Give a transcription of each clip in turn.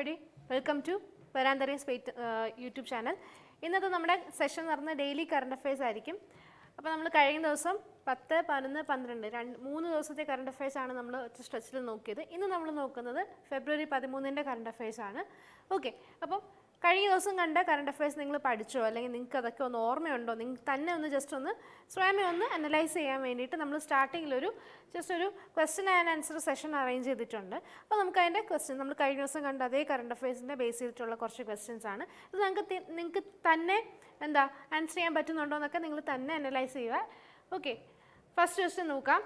Everybody welcome to വരാന്തരീസ് വെയ്റ്റ് YouTube channel ഇന്നത്തെ നമ്മുടെ സെഷൻ നടന്ന ഡെയിലി കറണ്ട് അഫയേഴ്സ് ആയിരിക്കും അപ്പോൾ നമ്മൾ കഴിഞ്ഞ ദിവസം പത്ത് പതിനൊന്ന് പന്ത്രണ്ട് രണ്ട് മൂന്ന് ദിവസത്തെ കറണ്ട് അഫയേഴ്സ് ആണ് നമ്മൾ സ്ട്രെച്ചിൽ നോക്കിയത് ഇന്ന് നമ്മൾ നോക്കുന്നത് ഫെബ്രുവരി പതിമൂന്നിൻ്റെ കറണ്ട് അഫയേഴ്സ് ആണ് ഓക്കെ അപ്പം കഴിഞ്ഞ ദിവസം കണ്ട കറണ്ട് അഫയേഴ്സ് നിങ്ങൾ പഠിച്ചോ അല്ലെങ്കിൽ നിങ്ങൾക്ക് അതൊക്കെ ഒന്ന് ഓർമ്മയുണ്ടോ നിങ്ങൾക്ക് തന്നെ ഒന്ന് ജസ്റ്റ് ഒന്ന് സ്വയമേ ഒന്ന് അനലൈസ് ചെയ്യാൻ വേണ്ടിയിട്ട് നമ്മൾ സ്റ്റാർട്ടിങ്ങിൽ ഒരു ജസ്റ്റ് ഒരു question and answer session arrange ചെയ്തിട്ടുണ്ട് അപ്പോൾ നമുക്ക് അതിൻ്റെ ക്വസ്റ്റ്യൻ നമ്മൾ കഴിഞ്ഞ ദിവസം കണ്ട അതേ കറണ്ട് അഫയേഴ്സിൻ്റെ ബേസ് ചെയ്തിട്ടുള്ള കുറച്ച് ക്വസ്റ്റ്യൻസ് ആണ് ഇത് നിങ്ങൾക്ക് നിങ്ങൾക്ക് തന്നെ എന്താ ആൻസർ ചെയ്യാൻ പറ്റുന്നുണ്ടോ എന്നൊക്കെ നിങ്ങൾ തന്നെ അനലൈസ് ചെയ്യുക ഓക്കെ ഫസ്റ്റ് ക്വസ്റ്റ്യൻ നോക്കാം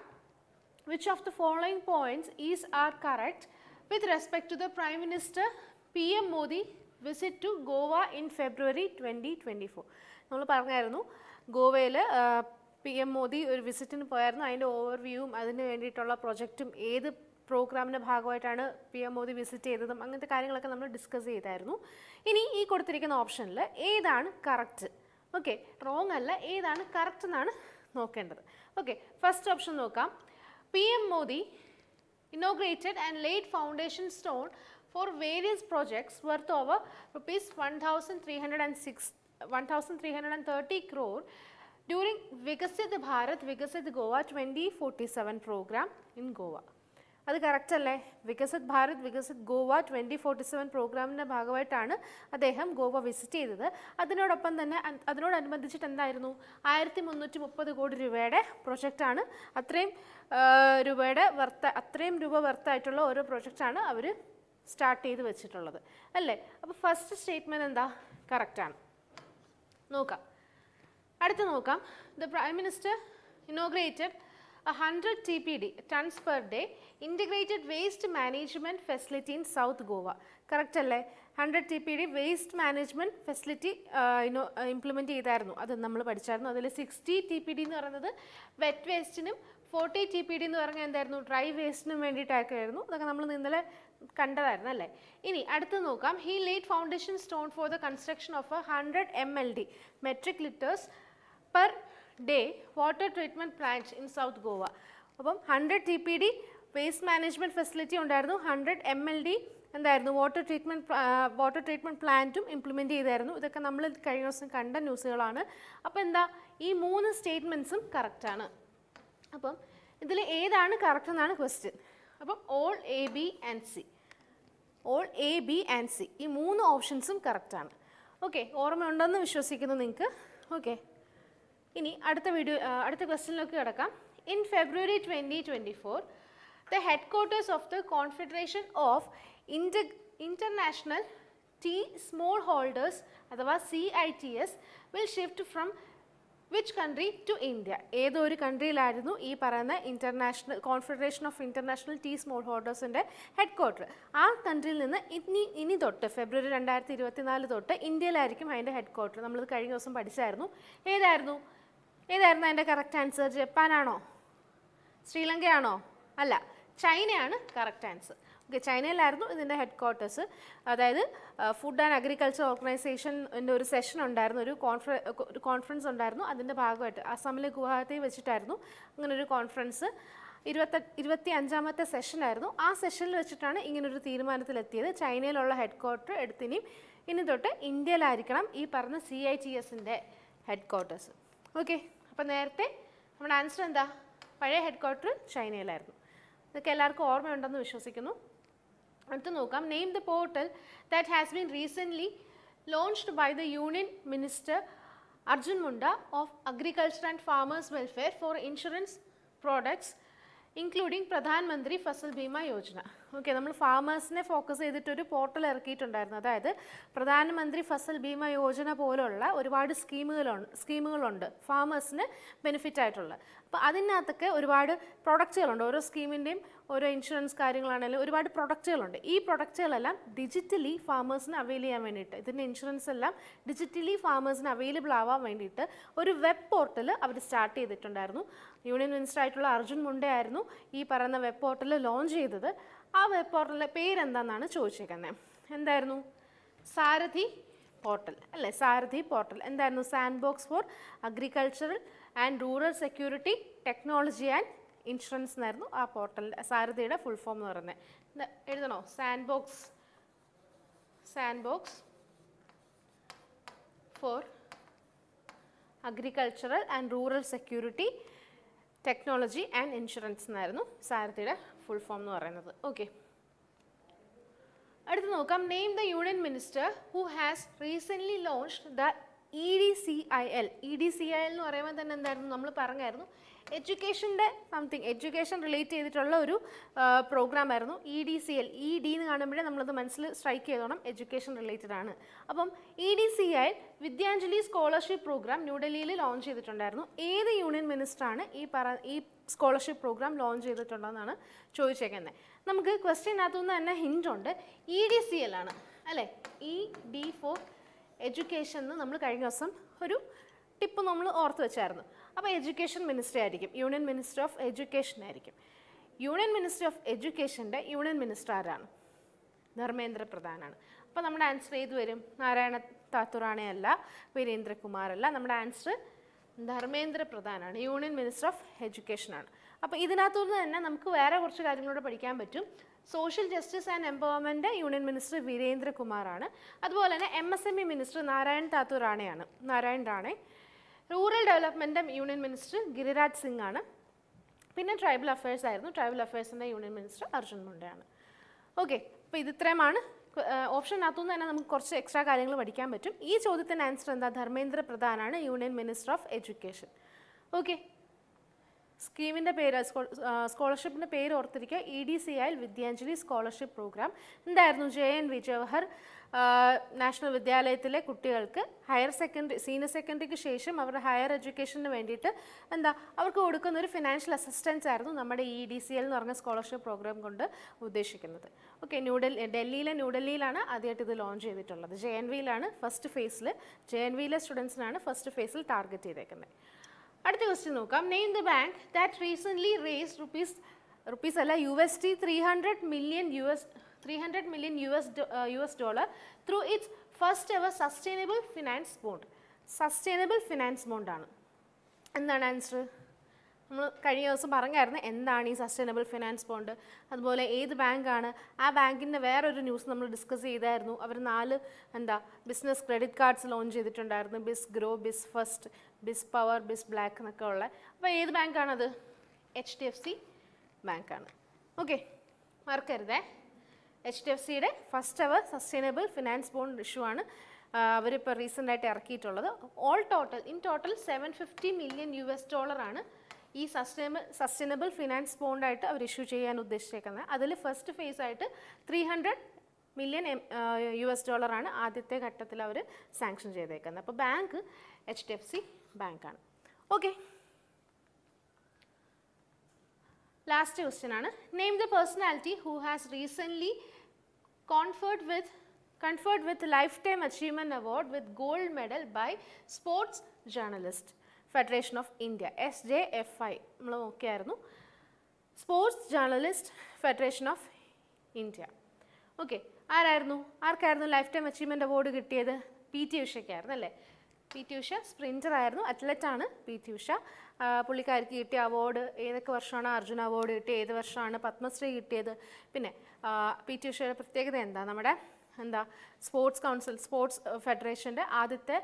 which of the following points is are correct with respect to the prime minister P M Modi visit to Goa in February twenty twenty four നമ്മൾ പറഞ്ഞായിരുന്നു ഗോവയിൽ പി എം മോദി ഒരു വിസിറ്റിന് പോയായിരുന്നു അതിൻ്റെ ഓവർവ്യൂവും അതിന് വേണ്ടിയിട്ടുള്ള പ്രൊജക്റ്റും ഏത് പ്രോഗ്രാമിൻ്റെ ഭാഗമായിട്ടാണ് പി എം മോദി വിസിറ്റ് ചെയ്തതും അങ്ങനത്തെ കാര്യങ്ങളൊക്കെ നമ്മൾ ഡിസ്കസ് ചെയ്തായിരുന്നു ഇനി ഈ കൊടുത്തിരിക്കുന്ന ഓപ്ഷനിൽ ഏതാണ് കറക്റ്റ് ഓക്കെ റോങ് അല്ല ഏതാണ് കറക്റ്റ് എന്നാണ് നോക്കേണ്ടത് ഓക്കെ ഫസ്റ്റ് ഓപ്ഷൻ നോക്കാം P M Modi inaugurated and laid foundation stone for various projects worth over uh, rupees 1306 1330 crore during Vigasit Bharat Vigasit Goa 2047 program in Goa. അത് കറക്റ്റ് അല്ലേ Viksit Bharat Viksit Goa twenty forty seven പ്രോഗ്രാമിൻ്റെ ഭാഗമായിട്ടാണ് അദ്ദേഹം Goa visit ചെയ്തത് അതിനോടൊപ്പം തന്നെ അതിനോടനുബന്ധിച്ചിട്ട് എന്തായിരുന്നു ആയിരത്തി മുന്നൂറ്റി മുപ്പത് കോടി രൂപയുടെ പ്രൊജക്റ്റാണ് അത്രയും രൂപയുടെ വർത്ത അത്രയും രൂപ വർത്തായിട്ടുള്ള ഓരോ പ്രൊജക്റ്റാണ് അവർ സ്റ്റാർട്ട് ചെയ്ത് വെച്ചിട്ടുള്ളത് അല്ലേ അപ്പോൾ ഫസ്റ്റ് സ്റ്റേറ്റ്മെൻറ്റ് എന്താ കറക്റ്റാണ് നോക്കാം അടുത്ത് നോക്കാം the prime minister inaugurated T 100 TPD tons per day integrated waste management facility in south Goa correct അല്ലേ hundred T P D waste management facility ഇനോ ഇംപ്ലിമെൻറ്റ് ചെയ്തായിരുന്നു അത് നമ്മൾ പഠിച്ചായിരുന്നു അതിൽ സിക്സ്റ്റി ടി പി ഡി എന്ന് പറയുന്നത് വെറ്റ് വേസ്റ്റിനും ഫോർട്ടി ടി പി ഡി എന്ന് പറഞ്ഞാൽ എന്തായിരുന്നു ഡ്രൈ വേസ്റ്റിനും വേണ്ടിയിട്ടായിരുന്നു ആയിരുന്നു അതൊക്കെ നമ്മൾ ഇന്നലെ കണ്ടതായിരുന്നു അല്ലേ ഇനി അടുത്ത് നോക്കാം he laid foundation stone for the construction of a hundred M L D metric litres per day water treatment plant in south Goa അപ്പം hundred T P D waste management facility ഉണ്ടായിരുന്നു ഹൺഡ്രഡ് എം എൽ ഡി എന്തായിരുന്നു water treatment water treatment പ്ലാന്റും implement ചെയ്തായിരുന്നു ഇതൊക്കെ നമ്മൾ കഴിഞ്ഞ ദിവസം കണ്ട ന്യൂസുകളാണ് അപ്പോൾ എന്താ ഈ മൂന്ന് സ്റ്റേറ്റ്മെൻറ്റ്സും കറക്റ്റാണ് അപ്പം ഇതിൽ ഏതാണ് കറക്റ്റ് എന്നാണ് ക്വസ്റ്റ്യൻ അപ്പം all A B and C all A B and C ഈ മൂന്ന് ഓപ്ഷൻസും കറക്റ്റാണ് ഓക്കെ ഓർമ്മയുണ്ടെന്ന് വിശ്വസിക്കുന്നു നിങ്ങൾക്ക് ഓക്കെ ഇനി അടുത്ത വീഡിയോ അടുത്ത ക്വസ്റ്റ്യനിലേക്ക് കിടക്കാം in February twenty twenty four the head quarters of the confederation of ഇൻ്റ ഇൻ്റർനാഷണൽ ടി സ്മോൾ ഹോൾഡേഴ്സ് അഥവാ C I T S will shift from which country to India ഏതൊരു കൺട്രിയിലായിരുന്നു ഈ പറയുന്ന international confederation of international tea small ഹോൾഡേഴ്സിൻ്റെ head quarter ആ കൺട്രിയിൽ നിന്ന് ഇനി ഇനി തൊട്ട് ഫെബ്രുവരി രണ്ടായിരത്തി ഇരുപത്തിനാല് തൊട്ട് ഇന്ത്യയിലായിരിക്കും അതിൻ്റെ ഹെഡ് ക്വാർട്ടർ നമ്മളിത് കഴിഞ്ഞ ദിവസം പഠിച്ചായിരുന്നു ഏതായിരുന്നു ഏതായിരുന്നു അതിൻ്റെ കറക്റ്റ് ആൻസർ ജപ്പാനാണോ ശ്രീലങ്കയാണോ അല്ല ചൈനയാണ് കറക്റ്റ് ആൻസർ ചൈനയിലായിരുന്നു ഇതിൻ്റെ ഹെഡ് ക്വാർട്ടേഴ്സ് അതായത് ഫുഡ് ആൻഡ് അഗ്രികൾച്ചർ ഓർഗനൈസേഷൻ്റെ ഒരു സെഷൻ ഉണ്ടായിരുന്നു ഒരു കോൺഫറ കോൺഫറൻസ് ഉണ്ടായിരുന്നു അതിൻ്റെ ഭാഗമായിട്ട് അസമിലെ ഗുവാഹത്തി വെച്ചിട്ടായിരുന്നു അങ്ങനൊരു കോൺഫറൻസ് ഇരുപത്തെ ഇരുപത്തി അഞ്ചാമത്തെ സെഷനായിരുന്നു ആ സെഷനിൽ വെച്ചിട്ടാണ് ഇങ്ങനൊരു തീരുമാനത്തിലെത്തിയത് ചൈനയിലുള്ള ഹെഡ് ക്വാർട്ടർ എടുത്തിനിയും ഇനി തൊട്ട് ഇന്ത്യയിലായിരിക്കണം ഈ പറഞ്ഞ സി ഐ ടി എസിൻ്റെ ഹെഡ് ക്വാർട്ടേഴ്സ് ഓക്കെ അപ്പം നേരത്തെ നമ്മുടെ ആൻസർ എന്താ പഴയ ഹെഡ് ക്വാർട്ടർ ചൈനയിലായിരുന്നു ഇതൊക്കെ എല്ലാവർക്കും ഓർമ്മയുണ്ടെന്ന് വിശ്വസിക്കുന്നു Antunokam, name the portal that has been recently launched by the Union Minister Arjun Munda of Agriculture and Farmers Welfare for insurance products including Pradhan Mandri Fasal Bima Yojana. Okay നമ്മൾ ഫാമേഴ്സിനെ focus ചെയ്തിട്ടൊരു portal ഇറക്കിയിട്ടുണ്ടായിരുന്നു അതായത് പ്രധാനമന്ത്രി ഫസൽ ഭീമ യോജന പോലുള്ള ഒരുപാട് സ്കീമുകളുണ്ട് സ്കീമുകളുണ്ട് ഫാമേഴ്സിന് benefit ആയിട്ടുള്ള അപ്പോൾ അതിനകത്തൊക്കെ ഒരുപാട് പ്രൊഡക്റ്റുകളുണ്ട് ഓരോ സ്കീമിൻ്റെയും ഓരോ ഇൻഷുറൻസ് കാര്യങ്ങളാണെങ്കിലും ഒരുപാട് പ്രൊഡക്റ്റുകളുണ്ട് ഈ പ്രൊഡക്റ്റുകളെല്ലാം ഡിജിറ്റലി ഫാമേഴ്സിന് അവൈൽ ചെയ്യാൻ വേണ്ടിയിട്ട് ഇതിൻ്റെ ഇൻഷുറൻസ് എല്ലാം ഡിജിറ്റലി ഫാമേഴ്സിന് അവൈലബിൾ ആവാൻ വേണ്ടിയിട്ട് ഒരു വെബ് പോർട്ടൽ അവർ സ്റ്റാർട്ട് ചെയ്തിട്ടുണ്ടായിരുന്നു യൂണിയൻ മിനിസ്റ്റർ ആയിട്ടുള്ള അർജുൻ മുണ്ടയായിരുന്നു ഈ പറയുന്ന വെബ് പോർട്ടൽ ലോഞ്ച് ചെയ്തത് ആ വെബ് പോർട്ടലിൻ്റെ പേരെന്താണെന്നാണ് ചോദിച്ചേക്കുന്നത് എന്തായിരുന്നു സാരഥി പോർട്ടൽ അല്ലേ സാരഥി പോർട്ടൽ എന്തായിരുന്നു sandbox for agricultural and rural security technology and insurance എന്നായിരുന്നു ആ പോർട്ടലിൻ്റെ സാരഥിയുടെ ഫുൾ ഫോം എന്ന് പറയുന്നത് എഴുതണോ sandbox sandbox for agricultural and rural security technology and insurance എന്നായിരുന്നു സാരഥിയുടെ ഫുൾ ഫോം എന്ന് പറയുന്നത് ഓക്കെ അടുത്ത് നോക്കാം name the union minister who has recently launch the E D C I L E D C I L എന്ന് പറയുമ്പോൾ തന്നെ എന്തായിരുന്നു നമ്മൾ പറഞ്ഞായിരുന്നു എഡ്യൂക്കേഷൻ്റെ സംതിങ് എഡ്യൂക്കേഷൻ റിലേറ്റ് ചെയ്തിട്ടുള്ള ഒരു പ്രോഗ്രാം ആയിരുന്നു E e D C L E D e എന്ന് കാണുമ്പോഴേ നമ്മളത് മനസ്സിൽ സ്ട്രൈക്ക് ചെയ്തോണം എഡ്യൂക്കേഷൻ റിലേറ്റഡ് ആണ് അപ്പം E D C I Vidyanjali scholarship program ന്യൂഡൽഹിയിൽ ലോഞ്ച് ചെയ്തിട്ടുണ്ടായിരുന്നു ഏത് യൂണിയൻ മിനിസ്റ്ററാണ് ഈ പറ ഈ സ്കോളർഷിപ്പ് പ്രോഗ്രാം ലോഞ്ച് ചെയ്തിട്ടുണ്ടെന്നാണ് ചോദിച്ചേക്കുന്നത് നമുക്ക് ക്വസ്റ്റ്യനകത്തു നിന്ന് തന്നെ ഹിൻ്റ് ഉണ്ട് ഇ ഡി സി എൽ ആണ് അല്ലേ ഇ ഡി ഫോർ എഡ്യൂക്കേഷൻ എന്ന് നമ്മൾ കഴിഞ്ഞ ദിവസം ഒരു ടിപ്പ് നമ്മൾ ഓർത്ത് വെച്ചായിരുന്നു അപ്പോൾ എഡ്യൂക്കേഷൻ മിനിസ്റ്റർ ആയിരിക്കും യൂണിയൻ മിനിസ്റ്റർ ഓഫ് എഡ്യൂക്കേഷൻ ആയിരിക്കും യൂണിയൻ മിനിസ്റ്റർ ഓഫ് എഡ്യൂക്കേഷൻ്റെ യൂണിയൻ മിനിസ്റ്റർ ആരാണ് ധർമ്മേന്ദ്ര പ്രധാനാണ് അപ്പോൾ നമ്മുടെ ആൻസർ ഏത് വരും നാരായണ താത്തുറാണയല്ല വീരേന്ദ്രകുമാറല്ല നമ്മുടെ ആൻസർ ധർമ്മേന്ദ്ര പ്രധാനാണ് യൂണിയൻ മിനിസ്റ്റർ ഓഫ് എഡ്യൂക്കേഷനാണ് അപ്പോൾ ഇതിനകത്തുനിന്ന് തന്നെ നമുക്ക് വേറെ കുറച്ച് കാര്യങ്ങളോട് പഠിക്കാൻ പറ്റും social justice and empowerment union minister ആണ് അതുപോലെ തന്നെ M S M E minister Narayan താത്തൂർ റാണയാണ് നാരായൺ റാണെ റൂറൽ ഡെവലപ്മെൻറ്റും യൂണിയൻ മിനിസ്റ്റർ ഗിരിരാജ് സിംഗ് ആണ് പിന്നെ ട്രൈബൽ അഫയേഴ്സ് ആയിരുന്നു ട്രൈബൽ അഫയേഴ്സിൻ്റെ യൂണിയൻ മിനിസ്റ്റർ അർജുൻ മുണ്ടയാണ് ഓക്കെ അപ്പോൾ ഇത് ഇത്രയുമാണ് ഓപ്ഷനകത്തുനിന്ന് തന്നെ നമുക്ക് കുറച്ച് എക്സ്ട്രാ കാര്യങ്ങൾ പഠിക്കാൻ പറ്റും ഈ ചോദ്യത്തിൻ്റെ ആൻസർ എന്താ ധർമ്മേന്ദ്ര പ്രധാനാണ് union minister of education okay സ്കീമിൻ്റെ പേര് സ്കോളർഷിപ്പിൻ്റെ പേര് ഓർത്തിരിക്കുക ഇ ഡി സി ആയിൽ വിദ്യാഞ്ജലി സ്കോളർഷിപ്പ് പ്രോഗ്രാം എന്തായിരുന്നു J N V Jawahar national വിദ്യാലയത്തിലെ കുട്ടികൾക്ക് ഹയർ സെക്കൻഡറി സീനിയർ സെക്കൻഡറിക്ക് ശേഷം അവരുടെ ഹയർ എഡ്യൂക്കേഷന് വേണ്ടിയിട്ട് എന്താ അവർക്ക് കൊടുക്കുന്ന ഒരു ഫിനാൻഷ്യൽ അസിസ്റ്റൻസ് ആയിരുന്നു നമ്മുടെ ഇ ഡി സി എൽ എന്ന് പറഞ്ഞ സ്കോളർഷിപ്പ് പ്രോഗ്രാം കൊണ്ട് ഉദ്ദേശിക്കുന്നത് ഓക്കെ ന്യൂഡൽഹി ഡൽഹിയിലെ ന്യൂഡൽഹിയിലാണ് ആദ്യമായിട്ട് ഇത് ലോഞ്ച് ചെയ്തിട്ടുള്ളത് ജെ എൻ വിയിലാണ് ഫസ്റ്റ് ഫേസിൽ ജെ എൻ വിയിലെ സ്റ്റുഡൻസിനാണ് ഫസ്റ്റ് ഫേസിൽ ടാർഗറ്റ് ചെയ്തേക്കുന്നത് അടുത്ത ക്വസ്റ്റ്യൻ നോക്കാം name the bank that recently raise rupees rupees അല്ല U S T three hundred million U S three hundred million U S U S dollar through its first ever sustainable finance bond sustainable finance ബോണ്ടാണ് എന്താണ് answer നമ്മൾ കഴിഞ്ഞ ദിവസം പറഞ്ഞായിരുന്നു എന്താണ് ഈ sustainable finance bond അതുപോലെ ഏത് ബാങ്കാണ് ആ ബാങ്കിൻ്റെ വേറൊരു ന്യൂസ് നമ്മൾ ഡിസ്കസ് ചെയ്തായിരുന്നു അവർ നാല് എന്താ ബിസിനസ് ക്രെഡിറ്റ് കാർഡ്സ് ലോഞ്ച് ചെയ്തിട്ടുണ്ടായിരുന്നു biz grow biz first biz power biz black എന്നൊക്കെ ഉള്ള അപ്പോൾ ഏത് ബാങ്കാണത് എച്ച് ഡി എഫ് സി ബാങ്കാണ് ഓക്കെ മറക്കരുതേ എച്ച് ഡി എഫ് സിയുടെ first ever sustainable finance bond issue ആണ് അവരിപ്പോൾ റീസെൻ്റായിട്ട് ഇറക്കിയിട്ടുള്ളത് all total in total seven fifty million U S ഡോളറാണ് ഈ സസ്റ്റൈനബിൾ സസ്റ്റൈനബിൾ ഫിനാൻസ് ബോണ്ടായിട്ട് അവർ ഇഷ്യൂ ചെയ്യാൻ ഉദ്ദേശിച്ചേക്കുന്നത് അതിൽ ഫസ്റ്റ് ഫേസ് ആയിട്ട് three hundred million M U S ഡോളറാണ് ആദ്യത്തെ ഘട്ടത്തിൽ അവർ സാങ്ഷൻ ചെയ്തേക്കുന്നത് അപ്പോൾ bank H D F C ബാങ്കാണ് ഓക്കെ ലാസ്റ്റ് ക്വസ്റ്റ്യൻ ആണ് name the personality who has recently conferred with conferred with lifetime achievement award with gold medal by sports journalist federation of India S J F I നമ്മൾ നോക്കിയായിരുന്നു sports journalist federation of India okay ആരായിരുന്നു ആർക്കായിരുന്നു lifetime achievement award കിട്ടിയത് P T ഉഷയ്ക്കായിരുന്നു അല്ലേ P T Usha sprinter ആയിരുന്നു അത്ലറ്റാണ് P T Usha പുള്ളിക്കാർക്ക് കിട്ടിയ അവാർഡ് ഏതൊക്കെ വർഷമാണ് അർജുന അവാർഡ് കിട്ടിയത് ഏത് വർഷമാണ് പത്മശ്രീ കിട്ടിയത് പിന്നെ പി ടി ഉഷയുടെ പ്രത്യേകത എന്താ നമ്മുടെ എന്താ സ്പോർട്സ് കൗൺസിൽ സ്പോർട്സ് ഫെഡറേഷൻ്റെ ആദ്യത്തെ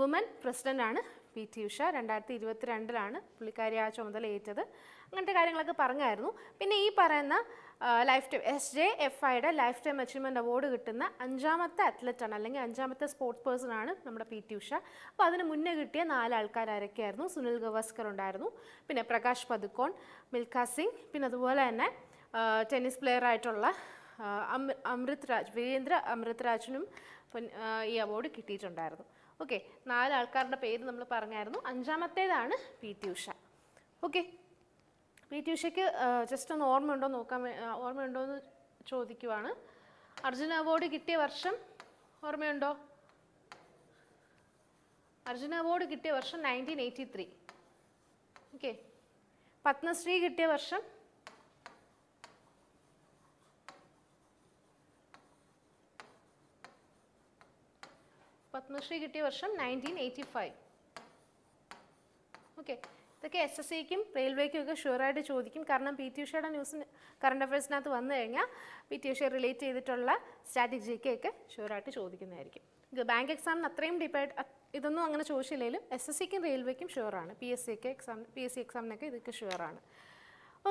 വുമൻ പ്രസിഡൻ്റാണ് പി ടി ഉഷ രണ്ടായിരത്തി ഇരുപത്തിരണ്ടിലാണ് പുള്ളിക്കാരി ആ ചുമതല ഏറ്റത് അങ്ങനത്തെ കാര്യങ്ങളൊക്കെ പറഞ്ഞായിരുന്നു പിന്നെ ഈ പറയുന്ന lifetime S J F ഐയുടെ ലൈഫ് ടൈം അച്ചീവ്മെൻ്റ് അവാർഡ് കിട്ടുന്ന അഞ്ചാമത്തെ അത്ലറ്റാണ് അല്ലെങ്കിൽ അഞ്ചാമത്തെ സ്പോർട്സ് പേഴ്സൺ ആണ് നമ്മുടെ പി ടി ഉഷ അപ്പോൾ അതിന് മുന്നേ കിട്ടിയ നാല് ആൾക്കാർ സുനിൽ ഗവാസ്കർ ഉണ്ടായിരുന്നു പിന്നെ പ്രകാശ് പതുക്കോൺ മിൽഖ സിംഗ് പിന്നെ അതുപോലെ തന്നെ ടെന്നീസ് പ്ലെയർ ആയിട്ടുള്ള അമൃത് രാജ് വീരേന്ദ്ര അമൃത് രാജിനും ഈ അവാർഡ് കിട്ടിയിട്ടുണ്ടായിരുന്നു ഓക്കെ നാല് ആൾക്കാരുടെ പേര് നമ്മൾ പറഞ്ഞായിരുന്നു അഞ്ചാമത്തേതാണ് P T Usha okay P T ഉഷയ്ക്ക് ജസ്റ്റ് ഒന്ന് ഓർമ്മയുണ്ടോ നോക്കാൻ ഓർമ്മയുണ്ടോ എന്ന് ചോദിക്കുവാണ് അർജുന അവാർഡ് കിട്ടിയ വർഷം ഓർമ്മയുണ്ടോ അർജുന അവാർഡ് കിട്ടിയ വർഷം nineteen eighty three okay Padmashri കിട്ടിയ വർഷം പത്മശ്രീ കിട്ടിയ വർഷം നയൻറ്റീൻ എയ്റ്റി ഫൈവ് ഓക്കെ ഇതൊക്കെ എസ് എസ് സിക്കും റെയിൽവേക്കും ഒക്കെ ഷുവറായിട്ട് ചോദിക്കും കാരണം പി ടി ഉഷയുടെ ന്യൂസ് കറണ്ട് അഫയേഴ്സിനകത്ത് വന്നു കഴിഞ്ഞാൽ പി ടി ഉഷയെ റിലേറ്റ് ചെയ്തിട്ടുള്ള സ്റ്റാറ്റിക് ജി കെ ഒക്കെ ഷുവറായിട്ട് ചോദിക്കുന്നതായിരിക്കും ബാങ്ക് എക്സാമിന് അത്രയും ഡിപ്പെൻഡ് ഇതൊന്നും അങ്ങനെ ചോദിച്ചില്ലെങ്കിലും എസ് എസ് സിക്കും റെയിൽവേക്കും ഷുവറാണ് പി എസ് സിക്ക് എക്സാം പി എസ് സി എക്സാമിനൊക്കെ ഇതൊക്കെ ഷുവറാണ്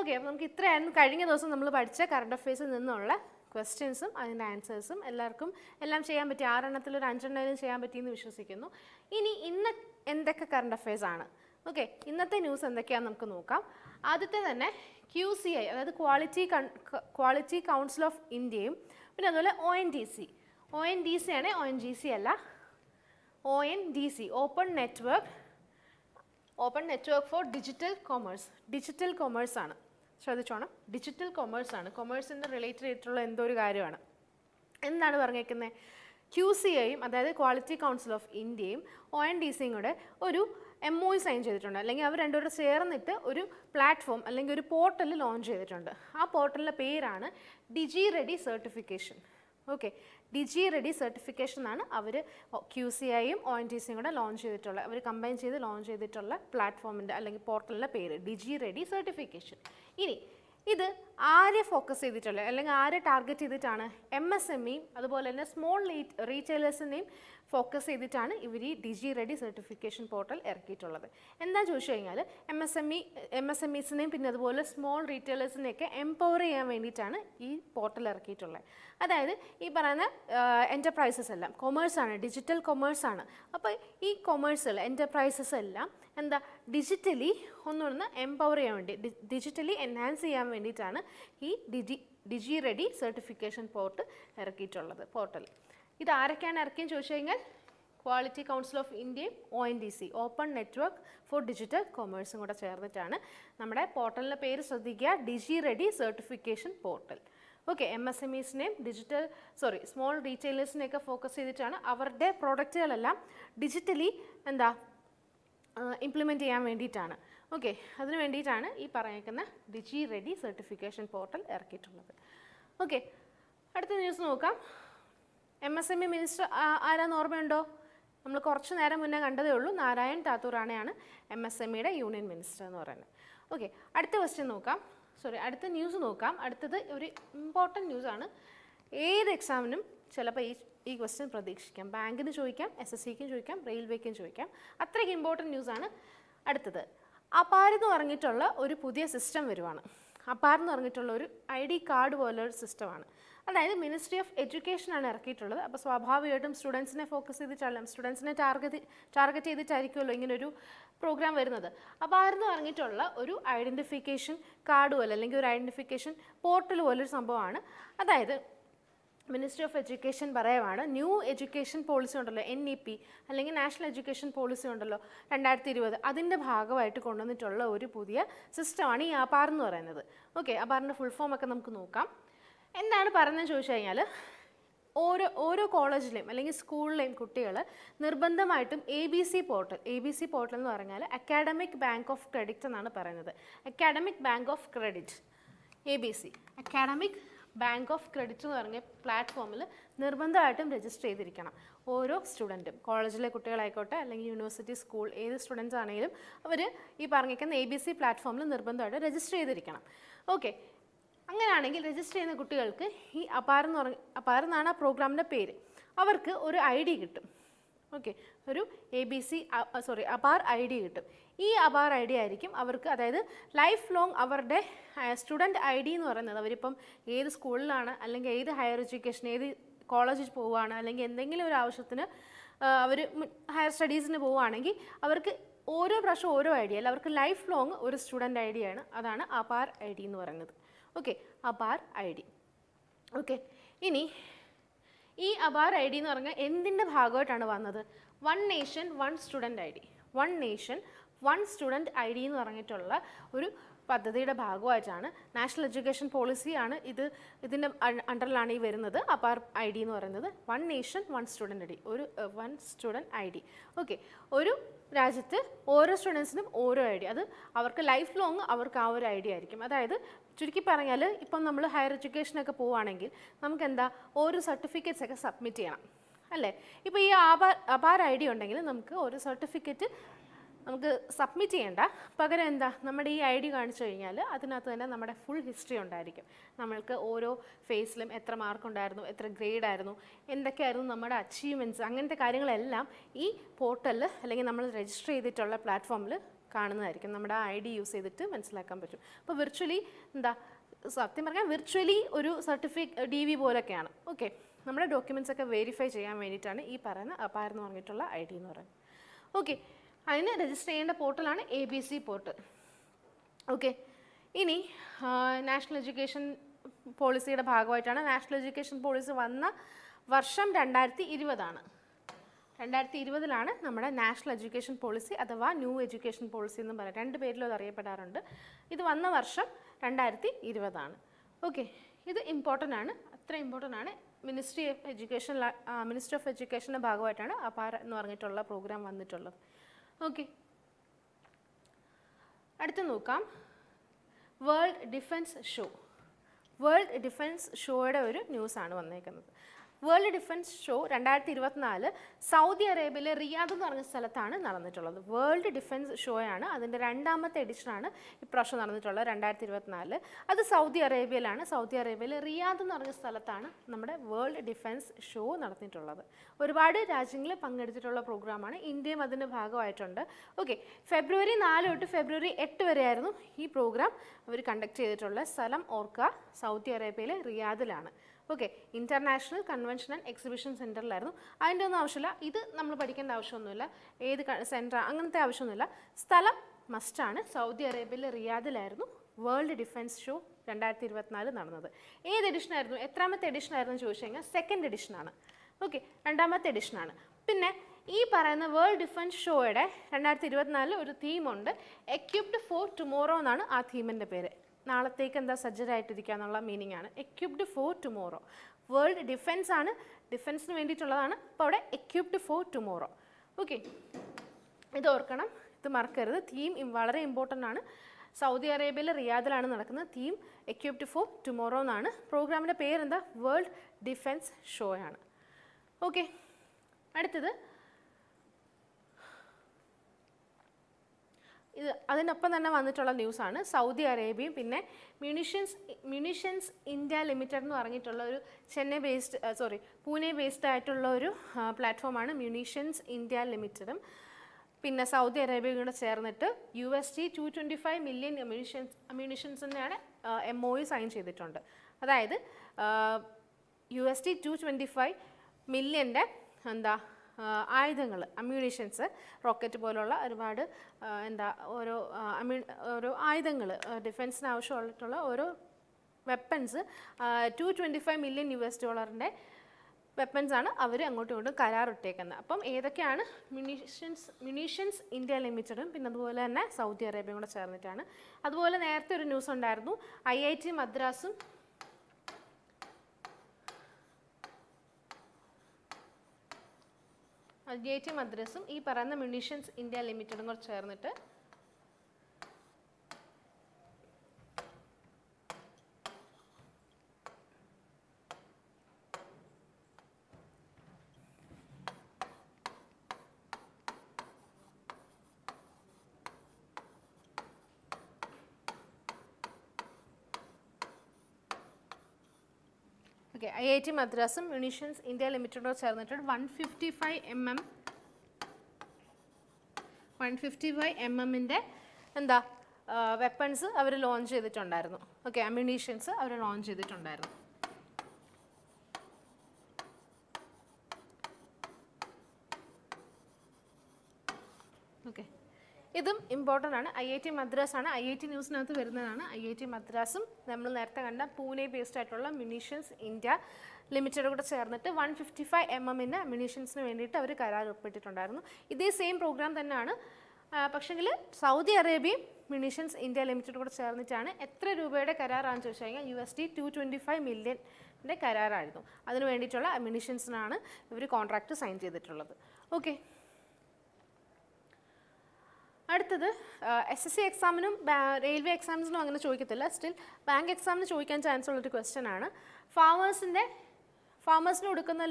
ഓക്കെ അപ്പോൾ നമുക്ക് ഇത്രയായിരുന്നു കഴിഞ്ഞ ദിവസം നമ്മൾ പഠിച്ച കറണ്ട് അഫയേഴ്സിൽ നിന്നുള്ള ക്വസ്റ്റ്യൻസും അതിൻ്റെ ആൻസേഴ്സും എല്ലാവർക്കും എല്ലാം ചെയ്യാൻ പറ്റി ആറെണ്ണത്തിൽ ഒരു അഞ്ചെണ്ണയിലും ചെയ്യാൻ പറ്റിയെന്ന് വിശ്വസിക്കുന്നു ഇനി ഇന്ന് എന്തൊക്കെ കറണ്ട് അഫയേഴ്സ് ആണ് ഓക്കെ ഇന്നത്തെ ന്യൂസ് എന്തൊക്കെയാണെന്ന് നമുക്ക് നോക്കാം ആദ്യത്തെ തന്നെ ക്യു സി ഐ അതായത് ക്വാളിറ്റി ക്വാളിറ്റി കൗൺസിൽ ഓഫ് ഇന്ത്യയും പിന്നെ അതുപോലെ O N D C O N D C ആണ് ഒ എൻ ജി സി അല്ല O N D C open network open network for digital commerce digital commerce ആണ് ശ്രദ്ധിച്ചോണം digital commerce ആണ് കൊമേഴ്സിൻ്റെ related ആയിട്ടുള്ള എന്തോ ഒരു കാര്യമാണ് എന്താണ് പറഞ്ഞേക്കുന്നത് ക്യു സി ഐയും അതായത് ക്വാളിറ്റി കൗൺസിൽ ഓഫ് ഇന്ത്യയും ഒ എൻ ഡി സിയും കൂടെ ഒരു എം ഒ സൈൻ ചെയ്തിട്ടുണ്ട് അല്ലെങ്കിൽ അവർ രണ്ടുപേരും ചേർന്നിട്ട് ഒരു പ്ലാറ്റ്ഫോം അല്ലെങ്കിൽ ഒരു പോർട്ടൽ ലോഞ്ച് ചെയ്തിട്ടുണ്ട് ആ പോർട്ടലിൻ്റെ പേരാണ് digi ready certification okay digi ready certification എന്നാണ് അവർ ക്യു സി ഐയും ഒ എൻ ടി സിയും കൂടെ ലോഞ്ച് ചെയ്തിട്ടുള്ള അവർ കമ്പൈൻ ചെയ്ത് ലോഞ്ച് ചെയ്തിട്ടുള്ള പ്ലാറ്റ്ഫോമിൻ്റെ അല്ലെങ്കിൽ പോർട്ടലിൻ്റെ പേര് ഡിജി റെഡി സർട്ടിഫിക്കേഷൻ ഇനി ഇത് ആരെ ഫോക്കസ് ചെയ്തിട്ടുള്ള അല്ലെങ്കിൽ ആരെ ടാർഗറ്റ് ചെയ്തിട്ടാണ് എം എസ് എം ഇയും അതുപോലെ തന്നെ സ്മോൾ റീറ്റെയിലേഴ്സിനെയും ഫോക്കസ് ചെയ്തിട്ടാണ് ഇവർ ഈ ഡിജി റെഡി സർട്ടിഫിക്കേഷൻ പോർട്ടൽ ഇറക്കിയിട്ടുള്ളത് എന്താ ചോദിച്ചു കഴിഞ്ഞാൽ M S M E M S e, M ഇസിനെയും പിന്നെ അതുപോലെ സ്മോൾ റീറ്റെയിലേഴ്സിനെയൊക്കെ എംപവർ ചെയ്യാൻ വേണ്ടിയിട്ടാണ് ഈ പോർട്ടൽ ഇറക്കിയിട്ടുള്ളത് അതായത് ഈ പറയുന്ന എൻ്റർപ്രൈസസ് എല്ലാം കൊമേഴ്സാണ് ഡിജിറ്റൽ കൊമേഴ്സാണ് അപ്പോൾ ഈ കൊമേഴ്സുകൾ എൻ്റർപ്രൈസസ് എല്ലാം എന്താ ഡിജിറ്റലി ഒന്നുകൂടെ എംപവർ ചെയ്യാൻ വേണ്ടി ഡിജിറ്റലി എൻഹാൻസ് ചെയ്യാൻ വേണ്ടിയിട്ടാണ് ഈ digi digi ready certification port ഇറക്കിയിട്ടുള്ളത് പോർട്ടൽ ഇത് ആരൊക്കെയാണ് ഇറക്കിയെന്ന് ചോദിച്ചു കഴിഞ്ഞാൽ ക്വാളിറ്റി കൗൺസിൽ ഓഫ് ഇന്ത്യയും O N D C open network for digital കൊമേഴ്സും കൂടെ ചേർന്നിട്ടാണ് നമ്മുടെ പോർട്ടലിൻ്റെ പേര് ശ്രദ്ധിക്കുക digi ready certification portal okay M S M ഇസിനെയും ഡിജിറ്റൽ സോറി സ്മോൾ റീറ്റെയിലേഴ്സിനെയൊക്കെ ഫോക്കസ് ചെയ്തിട്ടാണ് അവരുടെ പ്രോഡക്റ്റുകളെല്ലാം ഡിജിറ്റലി എന്താ ഇംപ്ലിമെൻ്റ് ചെയ്യാൻ വേണ്ടിയിട്ടാണ് ഓക്കെ അതിന് വേണ്ടിയിട്ടാണ് ഈ പറഞ്ഞേക്കുന്ന ഡിജി റെഡി സർട്ടിഫിക്കേഷൻ പോർട്ടൽ ഇറക്കിയിട്ടുള്ളത് ഓക്കെ അടുത്ത ന്യൂസ് നോക്കാം M S M E minister ആരാന്ന് ഓർമ്മയുണ്ടോ നമ്മൾ കുറച്ച് നേരം മുന്നേ കണ്ടതേ ഉള്ളൂ നാരായൺ താത്തൂറാണയാണ് എം എസ് എം ഇയുടെ യൂണിയൻ മിനിസ്റ്റർ എന്ന് പറയുന്നത് ഓക്കെ അടുത്ത ക്വസ്റ്റ്യൻ നോക്കാം സോറി അടുത്ത ന്യൂസ് നോക്കാം അടുത്തത് ഒരു ഇമ്പോർട്ടൻറ്റ് ന്യൂസാണ് ഏത് എക്സാമിനും ചിലപ്പോൾ ഈ ഈ ക്വസ്റ്റ്യൻ പ്രതീക്ഷിക്കാം ബാങ്കിന് ചോദിക്കാം എസ് എസ് സിക്കും ചോദിക്കാം റെയിൽവേക്കും ചോദിക്കാം അത്രയ്ക്ക് ഇമ്പോർട്ടൻറ്റ് ന്യൂസാണ് അടുത്തത് എന്ന് പറഞ്ഞിട്ടുള്ള ഒരു പുതിയ സിസ്റ്റം വരുവാണ് എന്ന് പറഞ്ഞിട്ടുള്ള ഒരു ഐ ഡി കാർഡ് പോലൊരു സിസ്റ്റമാണ് അതായത് മിനിസ്ട്രി ഓഫ് എഡ്യൂക്കേഷനാണ് ഇറക്കിയിട്ടുള്ളത് അപ്പോൾ സ്വാഭാവികമായിട്ടും സ്റ്റുഡൻസിനെ ഫോക്കസ് ചെയ്തിട്ടല്ല സ്റ്റുഡൻസിനെ ടാർഗറ്റ് ടാർഗറ്റ് ചെയ്തിട്ടായിരിക്കുമല്ലോ ഇങ്ങനൊരു പ്രോഗ്രാം വരുന്നത് അപ്പോൾ ആരെന്ന് പറഞ്ഞിട്ടുള്ള ഒരു ഐഡൻറ്റിഫിക്കേഷൻ കാർഡ് പോലെ അല്ലെങ്കിൽ ഒരു ഐഡൻറ്റിഫിക്കേഷൻ പോർട്ടൽ പോലൊരു സംഭവമാണ് അതായത് മിനിസ്ട്രി ഓഫ് എഡ്യൂക്കേഷൻ പറയുവാണ് ന്യൂ എഡ്യൂക്കേഷൻ പോളിസി ഉണ്ടല്ലോ എൻ ഇ പി അല്ലെങ്കിൽ നാഷണൽ എഡ്യൂക്കേഷൻ പോളിസി ഉണ്ടല്ലോ രണ്ടായിരത്തി ഇരുപത് അതിൻ്റെ ഭാഗമായിട്ട് കൊണ്ടുവന്നിട്ടുള്ള ഒരു പുതിയ സിസ്റ്റമാണ് ഈ ആപാർ എന്ന് പറയുന്നത് ഓക്കെ ആപാറിൻ്റെ ഫുൾ ഫോം ഒക്കെ നമുക്ക് നോക്കാം എന്താണ് പറയുന്നത് ചോദിച്ചു കഴിഞ്ഞാൽ ഓരോ ഓരോ കോളേജിലെയും അല്ലെങ്കിൽ സ്കൂളിലെയും കുട്ടികൾ നിർബന്ധമായിട്ടും A B C portal A B C portal എന്ന് പറഞ്ഞാൽ അക്കാഡമിക് ബാങ്ക് ഓഫ് ക്രെഡിറ്റ് എന്നാണ് പറയുന്നത് academic bank of credit A B C academic bank of credit എന്ന് പറഞ്ഞ പ്ലാറ്റ്ഫോമിൽ നിർബന്ധമായിട്ടും രജിസ്റ്റർ ചെയ്തിരിക്കണം ഓരോ സ്റ്റുഡൻറ്റും കോളേജിലെ കുട്ടികളായിക്കോട്ടെ അല്ലെങ്കിൽ യൂണിവേഴ്സിറ്റി സ്കൂൾ ഏത് സ്റ്റുഡൻസ് ആണെങ്കിലും അവർ ഈ പറഞ്ഞിരിക്കുന്ന എ ബി സി പ്ലാറ്റ്ഫോമിൽ നിർബന്ധമായിട്ട് രജിസ്റ്റർ ചെയ്തിരിക്കണം ഓക്കെ അങ്ങനെയാണെങ്കിൽ രജിസ്റ്റർ ചെയ്യുന്ന കുട്ടികൾക്ക് ഈ അപാർ എന്ന് പറഞ്ഞ അപാർ എന്നാണ് ആ പ്രോഗ്രാമിൻ്റെ പേര് അവർക്ക് ഒരു ഐ ഡി കിട്ടും ഓക്കെ ഒരു A B C sorry APAAR I D കിട്ടും ഈ അപാർ ഐ ഡി ആയിരിക്കും അവർക്ക് അതായത് ലൈഫ് ലോങ് അവരുടെ സ്റ്റുഡൻറ്റ് ഐ ഡി എന്ന് പറയുന്നത് അവരിപ്പം ഏത് സ്കൂളിലാണ് അല്ലെങ്കിൽ ഏത് ഹയർ എഡ്യൂക്കേഷൻ ഏത് കോളേജിൽ പോവുകയാണ് അല്ലെങ്കിൽ എന്തെങ്കിലും ഒരു ആവശ്യത്തിന് അവർ ഹയർ സ്റ്റഡീസിന് പോവുകയാണെങ്കിൽ അവർക്ക് ഓരോ പ്രാവശ്യം ഓരോ ഐ ഡി അല്ല അവർക്ക് ലൈഫ് ലോങ് ഒരു സ്റ്റുഡൻറ്റ് ഐ ആണ് അതാണ് അപാർ ഐ ഡി എന്ന് പറയുന്നത് okay APAAR I D okay ഇനി ഈ അബാർ ഐ ഡി എന്ന് പറഞ്ഞാൽ എന്തിൻ്റെ ഭാഗമായിട്ടാണ് വന്നത് one nation one student I D one nation one student I D എന്ന് പറഞ്ഞിട്ടുള്ള ഒരു പദ്ധതിയുടെ ഭാഗമായിട്ടാണ് നാഷണൽ എഡ്യൂക്കേഷൻ പോളിസിയാണ് ഇത് ഇതിൻ്റെ അണ്ടറിലാണ് ഈ വരുന്നത് അപ്പാർ ഐ ഡി എന്ന് പറയുന്നത് one nation one student I D ഒരു one student I D okay ഒരു രാജ്യത്ത് ഓരോ സ്റ്റുഡൻസിനും ഓരോ ഐ ഡി അത് അവർക്ക് ലൈഫ് ലോങ് അവർക്ക് ആ ഒരു ഐ ഡി ആയിരിക്കും അതായത് ചുരുക്കി പറഞ്ഞാൽ ഇപ്പം നമ്മൾ ഹയർ എഡ്യൂക്കേഷനൊക്കെ പോവുകയാണെങ്കിൽ നമുക്ക് എന്താ ഓരോ സർട്ടിഫിക്കറ്റ്സ് ഒക്കെ സബ്മിറ്റ് ചെയ്യണം അല്ലേ ഇപ്പോൾ ഈ ആപാർ അപാർ ഐ ഡി ഉണ്ടെങ്കിൽ നമുക്ക് ഒരു സർട്ടിഫിക്കറ്റ് നമുക്ക് സബ്മിറ്റ് ചെയ്യേണ്ട പകരം എന്താ നമ്മുടെ ഈ ഐ ഡി കാണിച്ചു കഴിഞ്ഞാൽ അതിനകത്ത് തന്നെ നമ്മുടെ ഫുൾ ഹിസ്റ്ററി ഉണ്ടായിരിക്കും നമ്മൾക്ക് ഓരോ ഫേസിലും എത്ര മാർക്ക് ഉണ്ടായിരുന്നു എത്ര ഗ്രേഡ് ആയിരുന്നു എന്തൊക്കെയായിരുന്നു നമ്മുടെ അച്ചീവ്മെൻറ്റ്സ് അങ്ങനത്തെ കാര്യങ്ങളെല്ലാം ഈ പോർട്ടലിൽ അല്ലെങ്കിൽ നമ്മൾ രജിസ്റ്റർ ചെയ്തിട്ടുള്ള പ്ലാറ്റ്ഫോമിൽ കാണുന്നതായിരിക്കും നമ്മുടെ ഐ ഡി യൂസ് ചെയ്തിട്ട് മനസ്സിലാക്കാൻ പറ്റും അപ്പോൾ വിർച്വലി എന്താ സത്യം പറഞ്ഞാൽ വിർച്വലി ഒരു സർട്ടിഫിക്ക ഡി വി പോലൊക്കെയാണ് ഓക്കെ നമ്മുടെ ഡോക്യുമെൻസ് ഒക്കെ വെരിഫൈ ചെയ്യാൻ വേണ്ടിയിട്ടാണ് ഈ പറയുന്ന അപാർ എന്ന് പറഞ്ഞിട്ടുള്ള ഐ ഡി എന്ന് പറയുന്നത് ഓക്കെ അതിന് രജിസ്റ്റർ ചെയ്യേണ്ട പോർട്ടലാണ് A B C portal okay ഇനി നാഷണൽ എഡ്യൂക്കേഷൻ പോളിസിയുടെ ഭാഗമായിട്ടാണ് നാഷണൽ എഡ്യൂക്കേഷൻ പോളിസി വന്ന വർഷം രണ്ടായിരത്തി ഇരുപതാണ് രണ്ടായിരത്തി ഇരുപതിലാണ് നമ്മുടെ നാഷണൽ എഡ്യൂക്കേഷൻ പോളിസി അഥവാ ന്യൂ എഡ്യൂക്കേഷൻ പോളിസി എന്ന് പറയാം രണ്ട് പേരിലും അത് അറിയപ്പെടാറുണ്ട് ഇത് വന്ന വർഷം രണ്ടായിരത്തി ഇരുപതാണ് ഓക്കെ ഇത് ഇമ്പോർട്ടൻ്റ് ആണ് അത്ര ഇമ്പോർട്ടൻ്റ് ആണ് ministry of education ministry of എഡ്യൂക്കേഷൻ്റെ ഭാഗമായിട്ടാണ് അപാര എന്ന് പറഞ്ഞിട്ടുള്ള പ്രോഗ്രാം വന്നിട്ടുള്ളത് ഓക്കെ അടുത്ത് നോക്കാം world defence show world defence ഷോയുടെ ഒരു ന്യൂസാണ് വന്നേക്കുന്നത് വേൾഡ് ഡിഫൻസ് ഷോ രണ്ടായിരത്തി ഇരുപത്തിനാല് സൗദി അറേബ്യയിലെ റിയാദ് എന്ന് പറഞ്ഞ സ്ഥലത്താണ് നടന്നിട്ടുള്ളത് വേൾഡ് ഡിഫൻസ് ഷോയാണ് അതിൻ്റെ രണ്ടാമത്തെ എഡിഷനാണ് ഇപ്രാവശ്യം നടന്നിട്ടുള്ളത് രണ്ടായിരത്തി ഇരുപത്തിനാല് അത് സൗദി അറേബ്യയിലാണ് സൗദി അറേബ്യയിലെ റിയാദ് എന്ന് പറഞ്ഞ സ്ഥലത്താണ് നമ്മുടെ വേൾഡ് ഡിഫൻസ് ഷോ നടന്നിട്ടുള്ളത് ഒരുപാട് രാജ്യങ്ങൾ പങ്കെടുത്തിട്ടുള്ള പ്രോഗ്രാമാണ് ഇന്ത്യയും അതിൻ്റെ ഭാഗമായിട്ടുണ്ട് ഓക്കെ ഫെബ്രുവരി നാല് തൊട്ട് ഫെബ്രുവരി എട്ട് വരെയായിരുന്നു ഈ പ്രോഗ്രാം അവർ കണ്ടക്ട് ചെയ്തിട്ടുള്ള സ്ഥലം ഓർക്ക സൗദി അറേബ്യയിലെ റിയാദിലാണ് okay international convention and exhibition സെൻറ്ററിലായിരുന്നു അതിൻ്റെ ഒന്നും ആവശ്യമില്ല ഇത് നമ്മൾ പഠിക്കേണ്ട ആവശ്യമൊന്നുമില്ല ഏത് സെൻറ്റർ അങ്ങനത്തെ ആവശ്യമൊന്നുമില്ല സ്ഥലം മസ്റ്റാണ് സൗദി അറേബ്യയിലെ റിയാദിലായിരുന്നു വേൾഡ് ഡിഫൻസ് ഷോ രണ്ടായിരത്തി ഇരുപത്തിനാല് നടന്നത് ഏത് എഡിഷൻ ആയിരുന്നു എത്രാമത്തെ എഡിഷൻ ആയിരുന്നു ചോദിച്ചു കഴിഞ്ഞാൽ സെക്കൻഡ് എഡിഷനാണ് ഓക്കെ രണ്ടാമത്തെ എഡിഷനാണ് പിന്നെ ഈ പറയുന്ന വേൾഡ് ഡിഫൻസ് ഷോയുടെ രണ്ടായിരത്തി ഇരുപത്തിനാലിൽ ഒരു തീമുണ്ട് എക്യുപ്ഡ് ഫോർ ടുമോറോ എന്നാണ് ആ തീമിൻ്റെ പേര് നാളത്തേക്ക് എന്താ സജ്ജരായിട്ടിരിക്കുക എന്നുള്ള മീനിങ് ആണ് equipped for tomorrow world defence ആണ് ഡിഫൻസിന് വേണ്ടിയിട്ടുള്ളതാണ് അപ്പോൾ അവിടെ എക്യുപ്ഡ് ഫോർ ടുമോറോ ഓക്കെ ഇത് ഓർക്കണം ഇത് മറക്കരുത് തീം വളരെ ഇമ്പോർട്ടൻ്റ് ആണ് സൗദി അറേബ്യയിലെ റിയാദിലാണ് നടക്കുന്നത് തീം എക്യുപ്റ്റ് ഫോർ ടുമോറോ എന്നാണ് പ്രോഗ്രാമിൻ്റെ പേരെന്താ വേൾഡ് ഡിഫൻസ് ഷോയാണ് ആണ് ഓക്കെ അടുത്തത് ഇത് അതിനൊപ്പം തന്നെ വന്നിട്ടുള്ള ന്യൂസാണ് സൗദി അറേബ്യയും പിന്നെ മ്യൂണിഷ്യൻസ് മ്യൂണിഷ്യൻസ് ഇന്ത്യ ലിമിറ്റഡ് എന്ന് പറഞ്ഞിട്ടുള്ള ഒരു Chennai based sorry Pune based ആയിട്ടുള്ള ഒരു പ്ലാറ്റ്ഫോമാണ് മ്യൂണിഷ്യൻസ് ഇന്ത്യ ലിമിറ്റഡും പിന്നെ സൗദി അറേബ്യയും കൂടെ ചേർന്നിട്ട് U S D two twenty five million munitions അമ്യൂണിഷൻസിനാണ് എം ഒ യു സൈൻ ചെയ്തിട്ടുണ്ട് അതായത് U S D two twenty five മില്യൻ്റെ എന്താ ആയുധങ്ങൾ അമ്യൂണീഷൻസ് റോക്കറ്റ് പോലുള്ള ഒരുപാട് എന്താ ഓരോ അമ്യൂ ഓരോ ആയുധങ്ങൾ ഡിഫൻസിന് ആവശ്യമായിട്ടുള്ള ഓരോ weapons two twenty five million U S ഡോളറിൻ്റെ വെപ്പൺസാണ് അവർ അങ്ങോട്ടും ഇങ്ങോട്ടും കരാറിട്ടേക്കുന്നത് അപ്പം ഏതൊക്കെയാണ് മ്യൂണീഷ്യൻസ് മ്യൂണീഷ്യൻസ് ഇന്ത്യ ലിമിറ്റഡും പിന്നെ അതുപോലെ തന്നെ സൗദി അറേബ്യയും കൂടെ ചേർന്നിട്ടാണ് അതുപോലെ നേരത്തെ ഒരു ന്യൂസ് ഉണ്ടായിരുന്നു ഐ ഐ ടി മദ്രാസും അൽഗേറ്റ് മദ്രസും ഈ പറയുന്ന മ്യൂണീഷ്യൻസ് ഇന്ത്യ ലിമിറ്റഡും കൂടെ ചേർന്നിട്ട് ടി മദ്രാസും മ്യൂണീഷ്യൻസ് ഇന്ത്യ ലിമിറ്റഡോ ചേർന്നിട്ട് one fifty five M M one fifty five M എമ്മിൻ്റെ എന്താ വെപ്പൺസ് അവർ ലോഞ്ച് ചെയ്തിട്ടുണ്ടായിരുന്നു ഓക്കെ അമ്യൂണീഷ്യൻസ് അവർ ലോഞ്ച് ചെയ്തിട്ടുണ്ടായിരുന്നു ഓക്കെ ഇതും ഇമ്പോർട്ടൻ്റ് ആണ് ഐ ഐ ടി ആണ് ഐ ഐ ടി ന്യൂസിനകത്ത് വരുന്നതാണ് ഐ ഐ ടി മദ്രാസും നമ്മൾ നേരത്തെ കണ്ട പൂനെ ബേസ്ഡ് ആയിട്ടുള്ള മ്യൂണീഷ്യൻസ് ഇന്ത്യ ലിമിറ്റഡ് കൂടെ ചേർന്നിട്ട് വൺ ഫിഫ്റ്റി ഫൈവ് എം എമ്മിന് മ്യൂണീഷ്യൻസിന് വേണ്ടിയിട്ട് അവർ കരാർ ഒപ്പിട്ടിട്ടുണ്ടായിരുന്നു ഇതേ സെയിം പ്രോഗ്രാം തന്നെയാണ് പക്ഷേങ്കിൽ സൗദി അറേബ്യയും മ്യൂണീഷ്യൻസ് ഇന്ത്യ ലിമിറ്റഡ് കൂടെ ചേർന്നിട്ടാണ് എത്ര രൂപയുടെ കരാറാണെന്ന് ചോദിച്ചു കഴിഞ്ഞാൽ U S D two twenty five മില്യൻ്റെ കരാറായിരുന്നു അതിന് വേണ്ടിയിട്ടുള്ള മ്യൂണീഷ്യൻസിനാണ് ഇവർ കോൺട്രാക്റ്റ് സൈൻ ചെയ്തിട്ടുള്ളത് ഓക്കെ അടുത്തത് എസ് എസ് സി എക്സാമിനും റെയിൽവേ എക്സാമിനും അങ്ങനെ ചോദിക്കത്തില്ല സ്റ്റിൽ ബാങ്ക് എക്സാമിന് ചോദിക്കാൻ ചാൻസ് ഉള്ളൊരു ക്വസ്റ്റ്യൻ ആണ് ഫാമേഴ്സിൻ്റെ ഫാമേഴ്സിന് കൊടുക്കുന്ന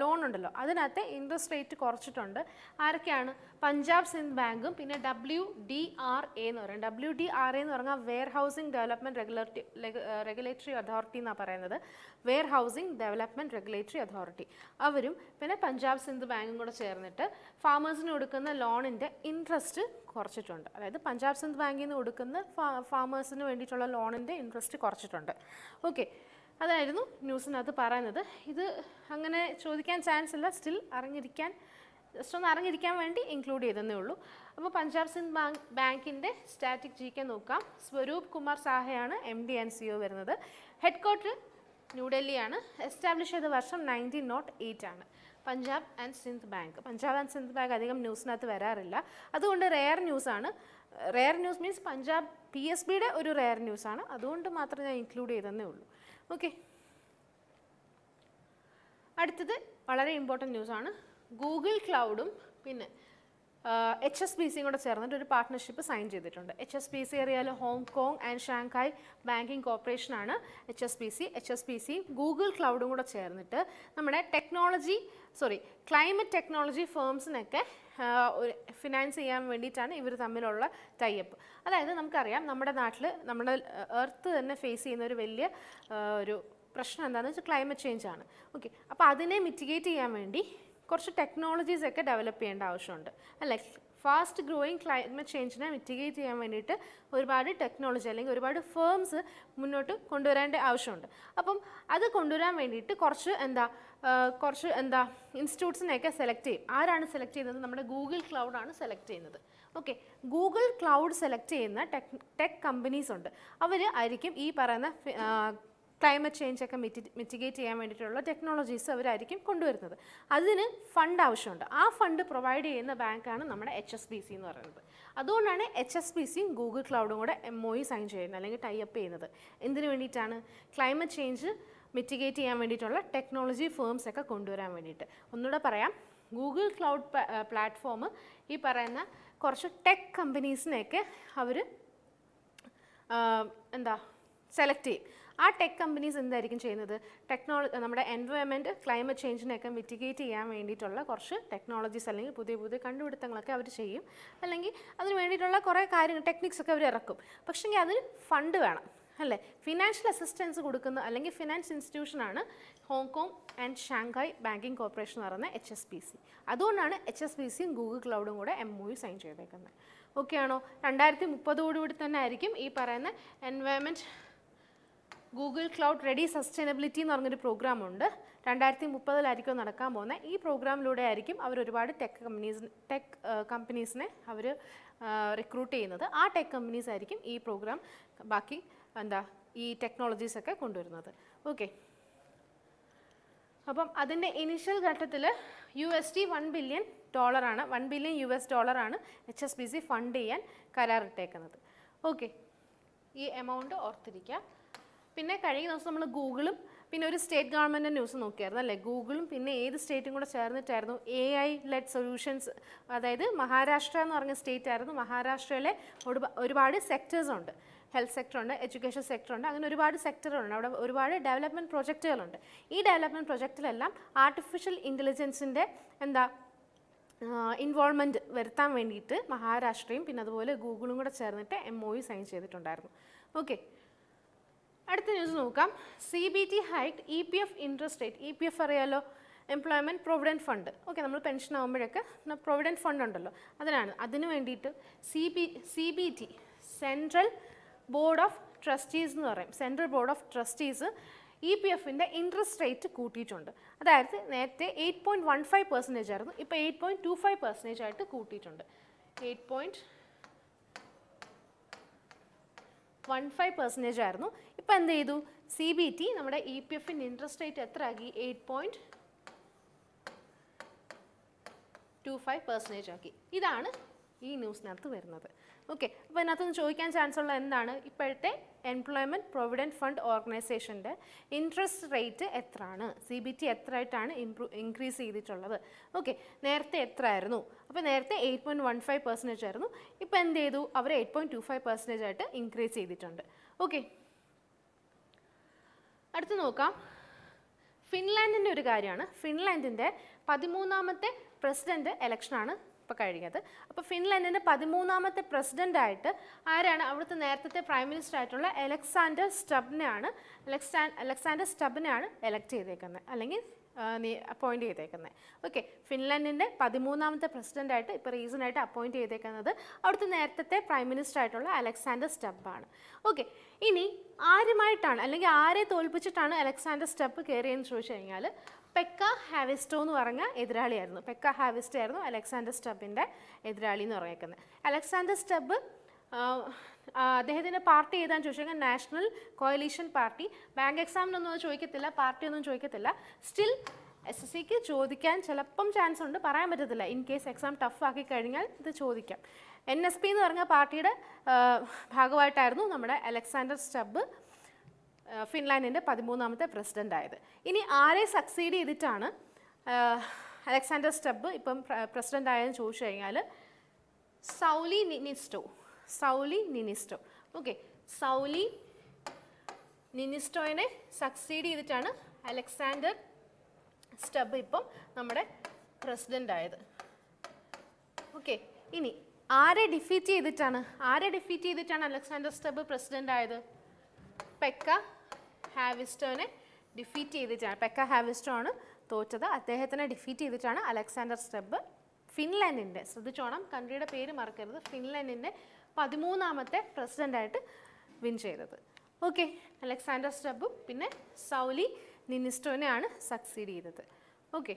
ലോൺ ഉണ്ടല്ലോ അതിനകത്ത് ഇൻട്രസ്റ്റ് റേറ്റ് കുറച്ചിട്ടുണ്ട് ആരൊക്കെയാണ് പഞ്ചാബ് സിന്ധ് ബാങ്കും പിന്നെ ഡബ്ല്യു ഡി ആർ എ എന്ന് പറയും ഡബ്ല്യു ഡി ആർ എ എന്ന് പറഞ്ഞാൽ warehousing development regulatory regulatory authority എന്നാണ് പറയുന്നത് warehousing development regulatory authority അവരും പിന്നെ പഞ്ചാബ് സിന്ധ് ബാങ്കും കൂടെ ചേർന്നിട്ട് ഫാമേഴ്സിന് കൊടുക്കുന്ന ലോണിൻ്റെ ഇൻട്രസ്റ്റ് കുറച്ചിട്ടുണ്ട് അതായത് പഞ്ചാബ് സിന്ധ് ബാങ്കിൽ നിന്ന് കൊടുക്കുന്ന ഫാമേഴ്സിന് വേണ്ടിയിട്ടുള്ള ലോണിൻ്റെ ഇൻട്രസ്റ്റ് കുറച്ചിട്ടുണ്ട് ഓക്കെ അതായിരുന്നു ന്യൂസിനകത്ത് പറയുന്നത് ഇത് അങ്ങനെ ചോദിക്കാൻ ചാൻസ് ഇല്ല സ്റ്റിൽ അറിഞ്ഞിരിക്കാൻ ജസ്റ്റ് ഒന്ന് അറിഞ്ഞിരിക്കാൻ വേണ്ടി ഇൻക്ലൂഡ് ചെയ്തെന്നേ ഉള്ളൂ അപ്പോൾ പഞ്ചാബ് സിന്ധ് ബാങ്ക് ബാങ്കിൻ്റെ സ്റ്റാറ്റിക് ജി കെ നോക്കാം സ്വരൂപ് കുമാർ സാഹയാണ് M D and C O വരുന്നത് ഹെഡ് ക്വാർട്ടർ ന്യൂഡൽഹിയാണ് എസ്റ്റാബ്ലിഷ് ചെയ്ത വർഷം നയൻറ്റീൻ നോട്ട് എയ്റ്റ് ആണ് Punjab and Sindh bank Punjab and Sindh bank അധികം ന്യൂസിനകത്ത് വരാറില്ല അതുകൊണ്ട് റെയർ ന്യൂസാണ് rare news means Punjab P S ബിയുടെ ഒരു റെയർ ന്യൂസാണ് അതുകൊണ്ട് മാത്രം ഞാൻ ഇൻക്ലൂഡ് ചെയ്തെന്നേ ഉള്ളൂ ഓക്കെ അടുത്തത് വളരെ ഇമ്പോർട്ടൻറ്റ് ന്യൂസാണ് ഗൂഗിൾ ക്ലൗഡും പിന്നെ എച്ച് എസ് ബി സിയും കൂടെ ചേർന്നിട്ട് ഒരു പാർട്ട്ണർഷിപ്പ് സൈൻ ചെയ്തിട്ടുണ്ട് എച്ച് എസ് ബി സി അറിയാലോ ഹോങ്കോങ് ആൻഡ് ഷാങ്ഹായ് ബാങ്കിങ് കോർപ്പറേഷനാണ് H S B C H S B C Google ക്ലൗഡും കൂടെ ചേർന്നിട്ട് നമ്മുടെ ടെക്നോളജി സോറി ക്ലൈമറ്റ് ടെക്നോളജി ഫേംസിനൊക്കെ ഫിനാൻസ് ചെയ്യാൻ വേണ്ടിയിട്ടാണ് ഇവർ തമ്മിലുള്ള ടൈപ്പ് അതായത് നമുക്കറിയാം നമ്മുടെ നാട്ടിൽ നമ്മുടെ എർത്ത് തന്നെ ഫേസ് ചെയ്യുന്ന ഒരു വലിയ ഒരു പ്രശ്നം എന്താണെന്ന് വെച്ചാൽ ക്ലൈമറ്റ് ചേഞ്ച് ആണ് ഓക്കെ അപ്പോൾ അതിനെ മിറ്റിഗേറ്റ് ചെയ്യാൻ വേണ്ടി കുറച്ച് ടെക്നോളജീസൊക്കെ ഡെവലപ്പ് ചെയ്യേണ്ട ആവശ്യമുണ്ട് അല്ലേ ഫാസ്റ്റ് ഗ്രോയിങ് ക്ലൈമറ്റ് ചേഞ്ചിനെ മിറ്റിഗേറ്റ് ചെയ്യാൻ വേണ്ടിയിട്ട് ഒരുപാട് ടെക്നോളജി അല്ലെങ്കിൽ ഒരുപാട് ഫേംസ് മുന്നോട്ട് കൊണ്ടുവരേണ്ട ആവശ്യമുണ്ട് അപ്പം അത് കൊണ്ടുവരാൻ വേണ്ടിയിട്ട് കുറച്ച് എന്താ കുറച്ച് എന്താ ഇൻസ്റ്റിറ്റ്യൂട്ട്സിനെയൊക്കെ സെലക്ട് ചെയ്യും ആരാണ് സെലക്ട് ചെയ്യുന്നത് നമ്മുടെ ഗൂഗിൾ ക്ലൗഡാണ് സെലക്ട് ചെയ്യുന്നത് ഓക്കെ ഗൂഗിൾ ക്ലൗഡ് സെലക്ട് ചെയ്യുന്ന ടെക് ടെക് കമ്പനീസ് ഉണ്ട് അവർ ആയിരിക്കും ഈ പറയുന്ന ക്ലൈമറ്റ് ചേഞ്ച് ഒക്കെ മിറ്റി മിറ്റിഗേറ്റ് ചെയ്യാൻ വേണ്ടിയിട്ടുള്ള ടെക്നോളജീസ് അവരായിരിക്കും കൊണ്ടുവരുന്നത് അതിന് ഫണ്ട് ആവശ്യമുണ്ട് ആ ഫണ്ട് പ്രൊവൈഡ് ചെയ്യുന്ന ബാങ്കാണ് നമ്മുടെ എച്ച് എസ് ബി സി എന്ന് പറയുന്നത് അതുകൊണ്ടാണ് എച്ച് എസ് ബി സിയും ഗൂഗിൾ ക്ലൗഡും കൂടെ എം ഒ ഇ സൈൻ ചെയ്യുന്നത് അല്ലെങ്കിൽ ടൈ അപ്പ് ചെയ്യുന്നത് എന്തിനു വേണ്ടിയിട്ടാണ് ക്ലൈമറ്റ് ചേഞ്ച് മിറ്റിഗേറ്റ് ചെയ്യാൻ വേണ്ടിയിട്ടുള്ള ടെക്നോളജി ഫേംസ് ഒക്കെ കൊണ്ടുവരാൻ വേണ്ടിയിട്ട് ഒന്നുകൂടെ പറയാം ഗൂഗിൾ ക്ലൗഡ് പ്ലാറ്റ്ഫോം ഈ പറയുന്ന കുറച്ച് ടെക് കമ്പനീസിനെയൊക്കെ അവർ എന്താ സെലക്ട് ചെയ്യും ആ ടെക് കമ്പനീസ് എന്തായിരിക്കും ചെയ്യുന്നത് ടെക്നോളജി നമ്മുടെ എൻവയോൺമെൻറ്റ് ക്ലൈമറ്റ് ചേഞ്ചിനെയൊക്കെ മിറ്റിഗേറ്റ് ചെയ്യാൻ വേണ്ടിയിട്ടുള്ള കുറച്ച് ടെക്നോളജീസ് അല്ലെങ്കിൽ പുതിയ പുതിയ കണ്ടുപിടുത്തങ്ങളൊക്കെ അവർ ചെയ്യും അല്ലെങ്കിൽ അതിന് വേണ്ടിയിട്ടുള്ള കുറേ കാര്യങ്ങൾ ടെക്നിക്സ് ഒക്കെ അവർ ഇറക്കും പക്ഷേ അതിന് ഫണ്ട് വേണം അല്ലേ ഫിനാൻഷ്യൽ അസിസ്റ്റൻസ് കൊടുക്കുന്ന അല്ലെങ്കിൽ ഫിനാൻസ് ഇൻസ്റ്റിറ്റ്യൂഷനാണ് Hong Kong and Shanghai banking corporation എന്ന് പറയുന്ന എച്ച് എസ് പി സി അതുകൊണ്ടാണ് എച്ച് എസ് പി സിയും ഗൂഗിൾ ക്ലൗഡും കൂടെ എം ഒ സൈൻ ചെയ്തേക്കുന്നത് ഓക്കെ ആണോ രണ്ടായിരത്തി മുപ്പതോടുകൂടി തന്നെ ആയിരിക്കും ഈ പറയുന്ന environment Google cloud ready sustainability എന്ന് പറഞ്ഞൊരു ഉണ്ട് രണ്ടായിരത്തി മുപ്പതിലായിരിക്കും നടക്കാൻ പോകുന്നത് ഈ പ്രോഗ്രാമിലൂടെ ആയിരിക്കും അവർ ഒരുപാട് ടെക് കമ്പനീസ് ടെക് കമ്പനീസിനെ അവർ റിക്രൂട്ട് ചെയ്യുന്നത് ആ ടെക് കമ്പനീസ് ആയിരിക്കും ഈ പ്രോഗ്രാം ബാക്കി എന്താ ഈ ടെക്നോളജീസൊക്കെ കൊണ്ടുവരുന്നത് ഓക്കെ അപ്പം അതിൻ്റെ ഇനിഷ്യൽ ഘട്ടത്തിൽ U S D one billion ഡോളറാണ് വൺ ബില്യൺ യു എസ് ഡോളറാണ് H S B C fund ചെയ്യാൻ കരാറിട്ടേക്കുന്നത് ഓക്കെ ഈ എമൗണ്ട് ഓർത്തിരിക്കുക പിന്നെ കഴിഞ്ഞ ദിവസം നമ്മൾ ഗൂഗിളും പിന്നെ ഒരു സ്റ്റേറ്റ് ഗവൺമെൻറ് ന്യൂസ് നോക്കിയായിരുന്നു അല്ലേ ഗൂഗിളും പിന്നെ ഏത് സ്റ്റേറ്റും കൂടെ ചേർന്നിട്ടായിരുന്നു എ ഐ ലെറ്റ് സൊല്യൂഷൻസ് അതായത് മഹാരാഷ്ട്ര എന്ന് പറഞ്ഞ സ്റ്റേറ്റ് ആയിരുന്നു മഹാരാഷ്ട്രയിലെ ഒരുപാട് സെക്ടേഴ്സ് ഉണ്ട് ഹെൽത്ത് സെക്ടർ ഉണ്ട് എഡ്യൂക്കേഷൻ സെക്ടർ ഉണ്ട് അങ്ങനെ ഒരുപാട് സെക്ടറുകളുണ്ട് അവിടെ ഒരുപാട് ഡെവലപ്മെൻറ്റ് പ്രൊജക്റ്റുകളുണ്ട് ഈ ഡെവലപ്മെൻറ്റ് പ്രൊജക്റ്റിലെല്ലാം ആർട്ടിഫിഷ്യൽ ഇൻ്റലിജൻസിൻ്റെ എന്താ ഇൻവോൾവ്മെൻറ്റ് വരുത്താൻ വേണ്ടിയിട്ട് മഹാരാഷ്ട്രയും പിന്നെ അതുപോലെ ഗൂഗിളും കൂടെ ചേർന്നിട്ട് എം ഒ യു സൈൻ ചെയ്തിട്ടുണ്ടായിരുന്നു ഓക്കെ അടുത്ത ന്യൂസ് നോക്കാം C B T hike E P F interest rate E P F അറിയാലോ എംപ്ലോയ്മെൻറ്റ് പ്രൊവിഡൻറ്റ് ഫണ്ട് ഓക്കെ നമ്മൾ പെൻഷൻ ആകുമ്പോഴൊക്കെ പ്രൊവിഡൻറ്റ് ഫണ്ട് ഉണ്ടല്ലോ അതിനാണ് അതിന് വേണ്ടിയിട്ട് C B C B T central board of trustees എന്ന് പറയും central board of trustees E P എഫിൻ്റെ ഇൻട്രസ്റ്റ് റേറ്റ് കൂട്ടിയിട്ടുണ്ട് അതായത് നേരത്തെ eight point one five percentage ആയിരുന്നു ഇപ്പോൾ eight point two five percentage ആയിട്ട് കൂട്ടിയിട്ടുണ്ട് eight point one five percentage ആയിരുന്നു ഇപ്പം എന്ത് ചെയ്തു സി ബി ടി നമ്മുടെ ഇ പി എഫിൻ്റെ ഇൻട്രസ്റ്റ് റേറ്റ് എത്ര ആക്കി eight point two five percentage ആക്കി ഇതാണ് ഈ ന്യൂസിനകത്ത് വരുന്നത് ഓക്കെ അപ്പോൾ ഇതിനകത്തുനിന്ന് ചോദിക്കാൻ ചാൻസ് ഉള്ള എന്താണ് ഇപ്പോഴത്തെ എംപ്ലോയ്മെൻറ്റ് പ്രൊവിഡൻറ്റ് ഫണ്ട് ഓർഗനൈസേഷൻ്റെ ഇൻട്രസ്റ്റ് റേറ്റ് എത്ര ആണ് സി ബി ടി എത്ര ആയിട്ടാണ് ഇംപ്രൂവ് ഇൻക്രീസ് ചെയ്തിട്ടുള്ളത് ഓക്കെ നേരത്തെ എത്ര ആയിരുന്നു അപ്പോൾ നേരത്തെ eight point one five percentage ആയിരുന്നു ഇപ്പോൾ എന്ത് ചെയ്തു അവർ eight point two five percentage ആയിട്ട് ഇൻക്രീസ് ചെയ്തിട്ടുണ്ട് ഓക്കെ അടുത്ത് നോക്കാം ഫിൻലാൻഡിൻ്റെ ഒരു കാര്യമാണ് ഫിൻലാൻഡിൻ്റെ പതിമൂന്നാമത്തെ പ്രസിഡൻറ്റ് ഇലക്ഷനാണ് ഇപ്പോൾ കഴിഞ്ഞത് അപ്പോൾ ഫിൻലൻഡിൻ്റെ പതിമൂന്നാമത്തെ പ്രസിഡൻ്റായിട്ട് ആരാണ് അവിടുത്തെ നേരത്തെ പ്രൈം മിനിസ്റ്റർ ആയിട്ടുള്ള അലക്സാണ്ടർ സ്റ്റബിനെയാണ് അലക്സാ അലക്സാണ്ടർ സ്റ്റബിനെയാണ് എലക്ട് ചെയ്തേക്കുന്നത് അല്ലെങ്കിൽ അപ്പോയിൻ്റ് ചെയ്തേക്കുന്നത് ഓക്കെ ഫിൻലൻഡിൻ്റെ പതിമൂന്നാമത്തെ പ്രസിഡൻ്റായിട്ട് ഇപ്പോൾ റീസണായിട്ട് അപ്പോയിൻറ്റ് ചെയ്തേക്കുന്നത് അവിടുത്തെ നേരത്തെ പ്രൈം മിനിസ്റ്റർ ആയിട്ടുള്ള അലക്സാണ്ടർ സ്റ്റബാണ് ഓക്കെ ഇനി ആരുമായിട്ടാണ് അല്ലെങ്കിൽ ആരെ തോൽപ്പിച്ചിട്ടാണ് അലക്സാണ്ടർ സ്റ്റബ് കയറിയെന്ന് ചോദിച്ചു കഴിഞ്ഞാൽ പെക്ക ഹാവിസ്റ്റോ എന്ന് പറഞ്ഞ എതിരാളിയായിരുന്നു പെക്ക ഹാവിസ്റ്റോ ആയിരുന്നു അലക്സാണ്ടർ സ്റ്റബിൻ്റെ എതിരാളി എന്ന് പറഞ്ഞേക്കുന്നത് അലക്സാണ്ടർ സ്റ്റബ് അദ്ദേഹത്തിൻ്റെ പാർട്ടി ഏതാന്ന് ചോദിച്ചാൽ നാഷണൽ കോയലീഷൻ പാർട്ടി ബാങ്ക് എക്സാമിനൊന്നും ചോദിക്കത്തില്ല പാർട്ടിയൊന്നും ചോദിക്കത്തില്ല സ്റ്റിൽ എസ് എസ് സിക്ക് ചോദിക്കാൻ ചിലപ്പം ചാൻസ് ഉണ്ട് പറയാൻ പറ്റത്തില്ല ഇൻ കേസ് എക്സാം ടഫ് ആക്കി കഴിഞ്ഞാൽ ഇത് ചോദിക്കാം എൻ എസ് പി എന്ന് പറഞ്ഞ പാർട്ടിയുടെ ഭാഗമായിട്ടായിരുന്നു നമ്മുടെ അലക്സാണ്ടർ സ്റ്റബ് ഫിൻലാൻഡിൻ്റെ പതിമൂന്നാമത്തെ പ്രസിഡൻ്റ് ആയത് ഇനി ആരെ സക്സീഡ് ചെയ്തിട്ടാണ് അലക്സാണ്ടർ സ്റ്റബ് ഇപ്പം പ്രസിഡൻ്റ് ആയെന്ന് ചോദിച്ചു കഴിഞ്ഞാൽ Sauli Niinisto Sauli Niinisto okay Sauli നിനിസ്റ്റോയിനെ സക്സീഡ് ചെയ്തിട്ടാണ് അലക്സാണ്ടർ സ്റ്റബ് ഇപ്പം നമ്മുടെ പ്രസിഡൻ്റ് ആയത് ഓക്കെ ഇനി ആരെ ഡിഫീറ്റ് ചെയ്തിട്ടാണ് ആരെ ഡിഫീറ്റ് ചെയ്തിട്ടാണ് അലക്സാണ്ടർ സ്റ്റബ് പ്രസിഡൻ്റ് ആയത് പെക്ക ഹാവിസ്റ്റോനെ ഡിഫീറ്റ് ചെയ്തിട്ടാണ് പെക്ക ഹാവിസ്റ്റോ ആണ് തോറ്റത് അദ്ദേഹത്തിനെ ഡിഫീറ്റ് ചെയ്തിട്ടാണ് അലക്സാണ്ടർ സ്റ്റെബ് ഫിൻലാൻഡിൻ്റെ ശ്രദ്ധിച്ചോണം കൺട്രിയുടെ പേര് മറക്കരുത് ഫിൻലാൻഡിൻ്റെ പതിമൂന്നാമത്തെ പ്രസിഡൻ്റായിട്ട് വിൻ ചെയ്തത് ഓക്കെ അലക്സാണ്ടർ സ്റ്റബും പിന്നെ സൗലി നിനിസ്റ്റോനെയാണ് സക്സീഡ് ചെയ്തത് ഓക്കെ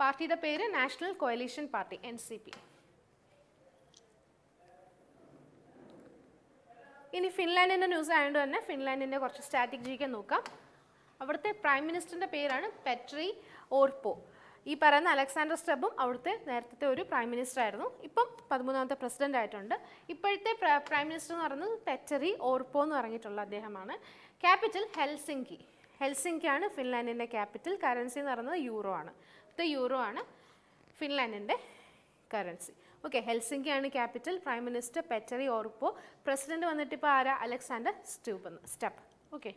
പാർട്ടിയുടെ പേര് national coalition party N C P ഇനി ഫിൻലാൻഡിൻ്റെ ന്യൂസ് ആയതുകൊണ്ട് തന്നെ ഫിൻലാൻഡിൻ്റെ കുറച്ച് സ്റ്റാറ്റിക് നോക്കാം അവിടുത്തെ പ്രൈം മിനിസ്റ്ററിൻ്റെ പേരാണ് പെട്രി ഓർപ്പോ ഈ പറയുന്ന അലക്സാണ്ടർ സ്റ്റബും അവിടുത്തെ നേരത്തെ ഒരു പ്രൈം മിനിസ്റ്റർ ആയിരുന്നു ഇപ്പം പതിമൂന്നാമത്തെ പ്രസിഡന്റ് ആയിട്ടുണ്ട് ഇപ്പോഴത്തെ പ്രൈം മിനിസ്റ്റർ എന്ന് പറയുന്നത് പെറ്ററി ഓർപ്പോ എന്ന് പറഞ്ഞിട്ടുള്ള അദ്ദേഹമാണ് ക്യാപിറ്റൽ ഹെൽസിങ്കി ഹെൽസിങ്കിയാണ് ഫിൻലാൻഡിൻ്റെ ക്യാപിറ്റൽ കറൻസി എന്ന് പറയുന്നത് യൂറോ ആണ് ഇത് യൂറോ ആണ് ഫിൻലാൻഡിൻ്റെ കറൻസി ഓക്കെ ഹെൽസിങ്കിയാണ് capital prime minister Petteri Orpo president വന്നിട്ട് ഇപ്പോൾ ആരാ അലക്സാണ്ടർ സ്റ്റൂപ്പ് സ്റ്റെപ്പ് ഓക്കെ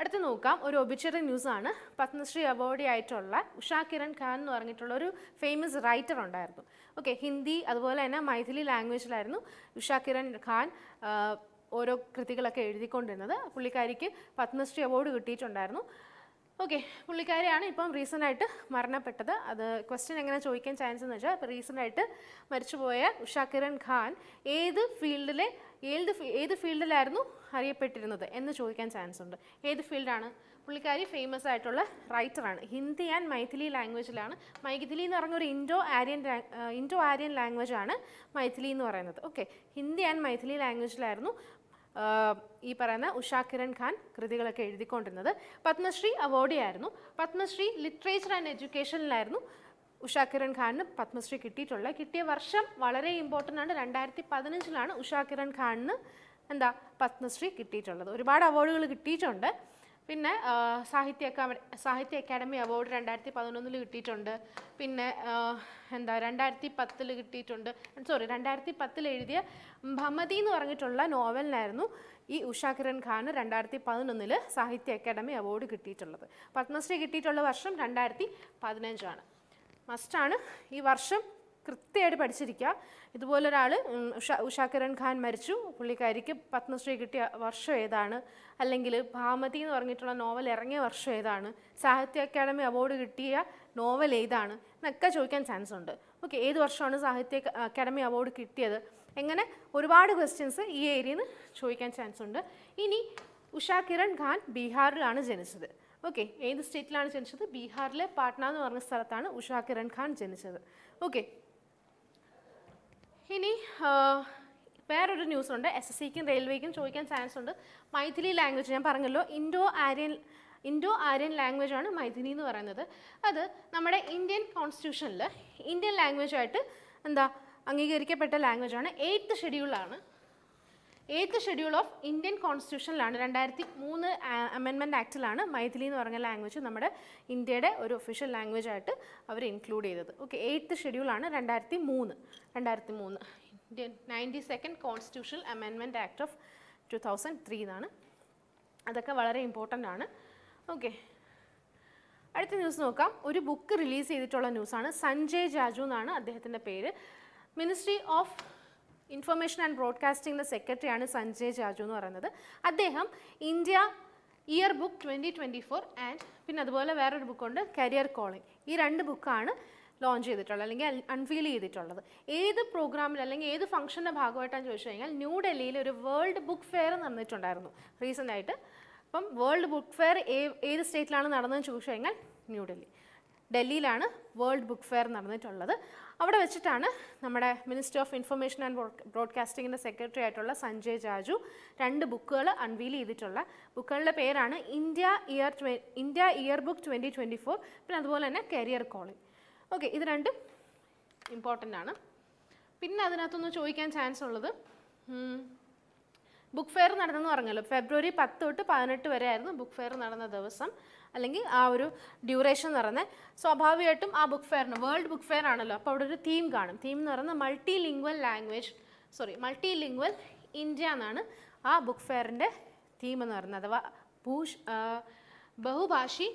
അടുത്ത് നോക്കാം ഒരു ഒബിച്ചറി ആണ് പത്മശ്രീ അവാർഡി ആയിട്ടുള്ള ഉഷാ കിരൺ ഖാൻ എന്ന് പറഞ്ഞിട്ടുള്ള ഒരു ഫേമസ് റൈറ്റർ ഉണ്ടായിരുന്നു ഓക്കെ ഹിന്ദി അതുപോലെ തന്നെ മൈഥിലി ലാംഗ്വേജിലായിരുന്നു ഉഷാ കിരൺ ഖാൻ ഓരോ കൃതികളൊക്കെ എഴുതിക്കൊണ്ടിരുന്നത് പുള്ളിക്കാരിക്ക് പത്മശ്രീ അവാർഡ് കിട്ടിയിട്ടുണ്ടായിരുന്നു ഓക്കെ പുള്ളിക്കാരിയാണ് ഇപ്പം ആയിട്ട് മരണപ്പെട്ടത് അത് ക്വസ്റ്റ്യൻ എങ്ങനെ ചോദിക്കാൻ ചാൻസ് എന്ന് വെച്ചാൽ ഇപ്പോൾ ആയിട്ട് മരിച്ചുപോയ ഉഷ കിരൺ ഖാൻ ഏത് ഫീൽഡിലെ ഏത് ഏത് ഫീൽഡിലായിരുന്നു അറിയപ്പെട്ടിരുന്നത് എന്ന് ചോദിക്കാൻ ചാൻസ് ഉണ്ട് ഏത് ഫീൽഡാണ് പുള്ളിക്കാരി ഫേമസ് ആയിട്ടുള്ള റൈറ്ററാണ് ഹിന്ദി ആൻഡ് മൈഥിലി ലാംഗ്വേജിലാണ് മൈഥിലി എന്ന് പറഞ്ഞ ഒരു ഇൻഡോ ആര്യൻ ഇൻഡോ ആര്യൻ ലാംഗ്വേജാണ് മൈഥിലി എന്ന് പറയുന്നത് ഓക്കെ ഹിന്ദി ആൻഡ് മൈഥിലി ലാംഗ്വേജിലായിരുന്നു ഈ പറയുന്ന ഉഷാ കിരൺ ഖാൻ കൃതികളൊക്കെ എഴുതിക്കൊണ്ടിരുന്നത് പത്മശ്രീ അവാർഡിയായിരുന്നു പത്മശ്രീ ലിറ്ററേച്ചർ ആൻഡ് എഡ്യൂക്കേഷനിലായിരുന്നു ഉഷാ കിരൺ ഖാനിന് പത്മശ്രീ കിട്ടിയിട്ടുള്ളത് കിട്ടിയ വർഷം വളരെ ഇമ്പോർട്ടൻ്റ് ആണ് രണ്ടായിരത്തി പതിനഞ്ചിലാണ് ഉഷാ കിരൺ ഖാനിന് എന്താ പത്മശ്രീ കിട്ടിയിട്ടുള്ളത് ഒരുപാട് അവാർഡുകൾ കിട്ടിയിട്ടുണ്ട് പിന്നെ സാഹിത്യ അക്കാദമി സാഹിത്യ അക്കാദമി അവാർഡ് രണ്ടായിരത്തി പതിനൊന്നിൽ കിട്ടിയിട്ടുണ്ട് പിന്നെ എന്താ രണ്ടായിരത്തി പത്തിൽ കിട്ടിയിട്ടുണ്ട് സോറി രണ്ടായിരത്തി പത്തിൽ എഴുതിയ ഭമതി എന്ന് പറഞ്ഞിട്ടുള്ള നോവലിനായിരുന്നു ഈ ഉഷ കിരൺ ഖാന് രണ്ടായിരത്തി പതിനൊന്നിൽ സാഹിത്യ അക്കാദമി അവാർഡ് കിട്ടിയിട്ടുള്ളത് പത്മശ്രീ കിട്ടിയിട്ടുള്ള വർഷം രണ്ടായിരത്തി പതിനഞ്ചാണ് മസ്റ്റാണ് ഈ വർഷം കൃത്യമായിട്ട് പഠിച്ചിരിക്കുക ഇതുപോലെ ഒരാൾ ഉഷ ഉഷാ കിരൺ ഖാൻ മരിച്ചു പുള്ളിക്കാരിക്ക് പത്മശ്രീ കിട്ടിയ വർഷം ഏതാണ് അല്ലെങ്കിൽ ഭാമതി എന്ന് പറഞ്ഞിട്ടുള്ള നോവൽ ഇറങ്ങിയ വർഷം ഏതാണ് സാഹിത്യ അക്കാദമി അവാർഡ് കിട്ടിയ നോവൽ ഏതാണ് എന്നൊക്കെ ചോദിക്കാൻ ചാൻസ് ഉണ്ട് ഓക്കെ ഏത് വർഷമാണ് സാഹിത്യ അക്കാദമി അവാർഡ് കിട്ടിയത് എങ്ങനെ ഒരുപാട് ക്വസ്റ്റ്യൻസ് ഈ ഏരിയയിൽ നിന്ന് ചോദിക്കാൻ ചാൻസ് ഉണ്ട് ഇനി ഉഷാ കിരൺ ഖാൻ ബീഹാറിലാണ് ജനിച്ചത് ഓക്കെ ഏത് സ്റ്റേറ്റിലാണ് ജനിച്ചത് ബീഹാറിലെ പാട്ന എന്ന് പറഞ്ഞ സ്ഥലത്താണ് ഉഷാ കിരൺ ഖാൻ ജനിച്ചത് ഓക്കെ ഇനി വേറൊരു ന്യൂസ് ഉണ്ട് എസ് എസ് സിക്കും റെയിൽവേക്കും ചോദിക്കാൻ ചാൻസ് ഉണ്ട് മൈഥിലി ലാംഗ്വേജ് ഞാൻ പറഞ്ഞല്ലോ Indo Aryan Indo Aryan language ആണ് മൈഥിലി എന്ന് പറയുന്നത് അത് നമ്മുടെ ഇന്ത്യൻ കോൺസ്റ്റിറ്റ്യൂഷനിൽ ഇന്ത്യൻ ലാംഗ്വേജായിട്ട് എന്താ അംഗീകരിക്കപ്പെട്ട ലാംഗ്വേജാണ് എയ്ത്ത് ഷെഡ്യൂളാണ് ഏത് ഷെഡ്യൂൾ ഓഫ് ഇന്ത്യൻ കോൺസ്റ്റിറ്റ്യൂഷനിലാണ് രണ്ടായിരത്തി മൂന്ന് അമെൻമെൻറ്റ് ആക്റ്റിലാണ് മൈഥിലി എന്ന് പറഞ്ഞ ലാംഗ്വേജ് നമ്മുടെ ഇന്ത്യയുടെ ഒരു ഒഫീഷ്യൽ ലാംഗ്വേജ് ആയിട്ട് അവർ ഇൻക്ലൂഡ് ചെയ്തത് ഓക്കെ എയ്ത്ത് ഷെഡ്യൂളാണ് രണ്ടായിരത്തി മൂന്ന് രണ്ടായിരത്തി മൂന്ന് Indian ninety second constitutional amendment act of two thousand three എന്നാണ് അതൊക്കെ വളരെ ഇമ്പോർട്ടൻ്റ് ആണ് ഓക്കെ അടുത്ത ന്യൂസ് നോക്കാം ഒരു ബുക്ക് റിലീസ് ചെയ്തിട്ടുള്ള ന്യൂസാണ് സഞ്ജയ് ജാജു എന്നാണ് അദ്ദേഹത്തിൻ്റെ പേര് മിനിസ്ട്രി ഓഫ് ഇൻഫർമേഷൻ ആൻഡ് ബ്രോഡ്കാസ്റ്റിംഗിൻ്റെ സെക്രട്ടറിയാണ് സഞ്ജയ് ജാജു എന്ന് പറയുന്നത് അദ്ദേഹം India year book twenty twenty four and പിന്നെ അതുപോലെ വേറൊരു ബുക്കുണ്ട് കരിയർ കോളിംഗ് ഈ രണ്ട് ബുക്കാണ് ലോഞ്ച് ചെയ്തിട്ടുള്ളത് അല്ലെങ്കിൽ അൺഫീൽ ചെയ്തിട്ടുള്ളത് ഏത് പ്രോഗ്രാമിൽ അല്ലെങ്കിൽ ഏത് ഫംഗ്ഷൻ്റെ ഭാഗമായിട്ടാണ് ചോദിച്ചു കഴിഞ്ഞാൽ ന്യൂഡൽഹിയിൽ ഒരു വേൾഡ് ബുക്ക് ഫെയർ നടന്നിട്ടുണ്ടായിരുന്നു റീസെൻ്റ് ആയിട്ട് അപ്പം വേൾഡ് ബുക്ക് ഫെയർ ഏത് സ്റ്റേറ്റിലാണ് നടന്നതെന്ന് ചോദിച്ചു കഴിഞ്ഞാൽ ന്യൂഡൽഹി ഡൽഹിയിലാണ് വേൾഡ് ബുക്ക് ഫെയർ നടന്നിട്ടുള്ളത് അവിടെ വെച്ചിട്ടാണ് നമ്മുടെ മിനിസ്റ്റർ ഓഫ് ഇൻഫർമേഷൻ ആൻഡ് ബ്രോഡ്കാസ്റ്റിംഗിൻ്റെ സെക്രട്ടറി ആയിട്ടുള്ള സഞ്ജയ് ജാജു രണ്ട് ബുക്കുകൾ അൺവീൽ ചെയ്തിട്ടുള്ള ബുക്കുകളുടെ പേരാണ് India year India year book twenty twenty four പിന്നെ അതുപോലെ തന്നെ കരിയർ കോളിംഗ് ഓക്കെ ഇത് രണ്ടും ഇമ്പോർട്ടൻ്റ് ആണ് പിന്നെ അതിനകത്തൊന്ന് ചോദിക്കാൻ ചാൻസ് ഉള്ളത് ബുക്ക് ഫെയർ നടന്നെന്ന് പറഞ്ഞല്ലോ ഫെബ്രുവരി പത്ത് തൊട്ട് പതിനെട്ട് വരെ ആയിരുന്നു ബുക്ക് ഫെയർ നടന്ന ദിവസം അല്ലെങ്കിൽ ആ ഒരു ഡ്യൂറേഷൻ എന്ന് പറയുന്നത് സ്വാഭാവികമായിട്ടും ആ ബുക്ക് ഫെയറിന് വേൾഡ് ബുക്ക് ഫെയർ ആണല്ലോ അപ്പോൾ അവിടെ ഒരു തീം കാണും തീം എന്ന് പറയുന്നത് multi lingual language sorry multi lingual India എന്നാണ് ആ ബുക്ക് ഫെയറിൻ്റെ തീം എന്ന് പറയുന്നത് അഥവാ ഭൂഷ് ബഹുഭാഷി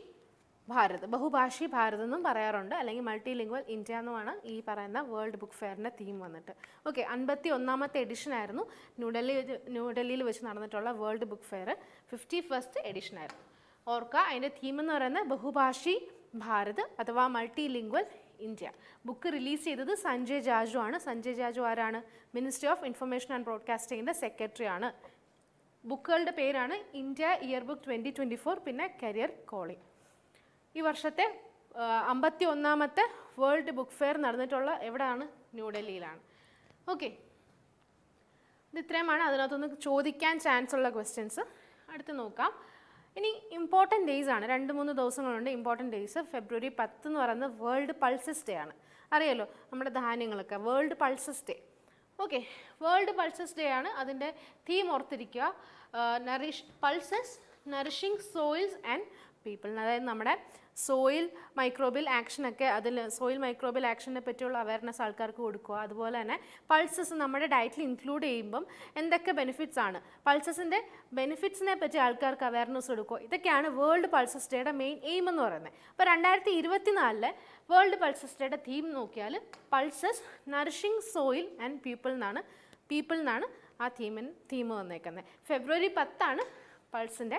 ഭാരത് ബഹുഭാഷി ഭാരത് എന്നും പറയാറുണ്ട് അല്ലെങ്കിൽ മൾട്ടി ലിംഗ്വൽ ഇന്ത്യ എന്നുമാണ് ഈ പറയുന്ന വേൾഡ് ബുക്ക് ഫെയറിൻ്റെ തീം വന്നിട്ട് ഓക്കെ അൻപത്തി ഒന്നാമത്തെ എഡിഷൻ ആയിരുന്നു ന്യൂഡൽഹി ന്യൂഡൽഹിയിൽ വെച്ച് നടന്നിട്ടുള്ള world book fair fifty first edition ആയിരുന്നു ഓർക്കുക അതിൻ്റെ തീം എന്ന് പറയുന്നത് ബഹുഭാഷി ഭാരത് അഥവാ multi lingual India book release ചെയ്തത് സഞ്ജയ് ജാജു ആണ് സഞ്ജയ് ജാജു ആരാണ് മിനിസ്ട്രി ഓഫ് ഇൻഫർമേഷൻ ആൻഡ് ബ്രോഡ്കാസ്റ്റിംഗിൻ്റെ സെക്രട്ടറി ആണ് ബുക്കുകളുടെ പേരാണ് India year book twenty twenty four പിന്നെ കരിയർ കോളിംഗ് ഈ വർഷത്തെ അമ്പത്തി ഒന്നാമത്തെ വേൾഡ് ബുക്ക് ഫെയർ നടന്നിട്ടുള്ള എവിടെയാണ് ന്യൂഡൽഹിയിലാണ് ഓക്കെ ഇത് ഇത്രയുമാണ് അതിനകത്തുനിന്ന് ചോദിക്കാൻ ചാൻസ് ഉള്ള ക്വസ്റ്റ്യൻസ് അടുത്ത് നോക്കാം ഇനി ഇമ്പോർട്ടൻറ്റ് ഡേയ്സ് ആണ് രണ്ട് മൂന്ന് ദിവസങ്ങളുണ്ട് ഇമ്പോർട്ടൻറ്റ് ഡേയ്സ് ഫെബ്രുവരി പത്ത് എന്ന് പറയുന്നത് വേൾഡ് പൾസസ് ഡേ ആണ് അറിയാലോ നമ്മുടെ ധാന്യങ്ങളൊക്കെ world pulses day okay world pulses day ആണ് അതിൻ്റെ തീം ഓർത്തിരിക്കുക nourish pulses nourishing soils and people അതായത് നമ്മുടെ സോയിൽ മൈക്രോബിൽ ആക്ഷനൊക്കെ അതിൽ സോയിൽ മൈക്രോബിൽ ആക്ഷനെ പറ്റിയുള്ള അവയർനെസ് ആൾക്കാർക്ക് കൊടുക്കുക അതുപോലെ തന്നെ പൾസസ് നമ്മുടെ ഡയറ്റിൽ ഇൻക്ലൂഡ് ചെയ്യുമ്പം എന്തൊക്കെ ബെനിഫിറ്റ്സ് ആണ് പൾസസിൻ്റെ ബെനിഫിറ്റ്സിനെ പറ്റി ആൾക്കാർക്ക് അവയർനെസ് കൊടുക്കുക ഇതൊക്കെയാണ് വേൾഡ് പൾസസ് ഡേയുടെ മെയിൻ എയിം എന്ന് പറയുന്നത് അപ്പോൾ രണ്ടായിരത്തി ഇരുപത്തിനാലിലെ വേൾഡ് പൾസസ് ഡേയുടെ തീം നോക്കിയാൽ pulses nourishing soil and people എന്നാണ് പീപ്പിൾ എന്നാണ് ആ തീമിന് തീം വന്നേക്കുന്നത് ഫെബ്രുവരി പത്താണ് പൾസിൻ്റെ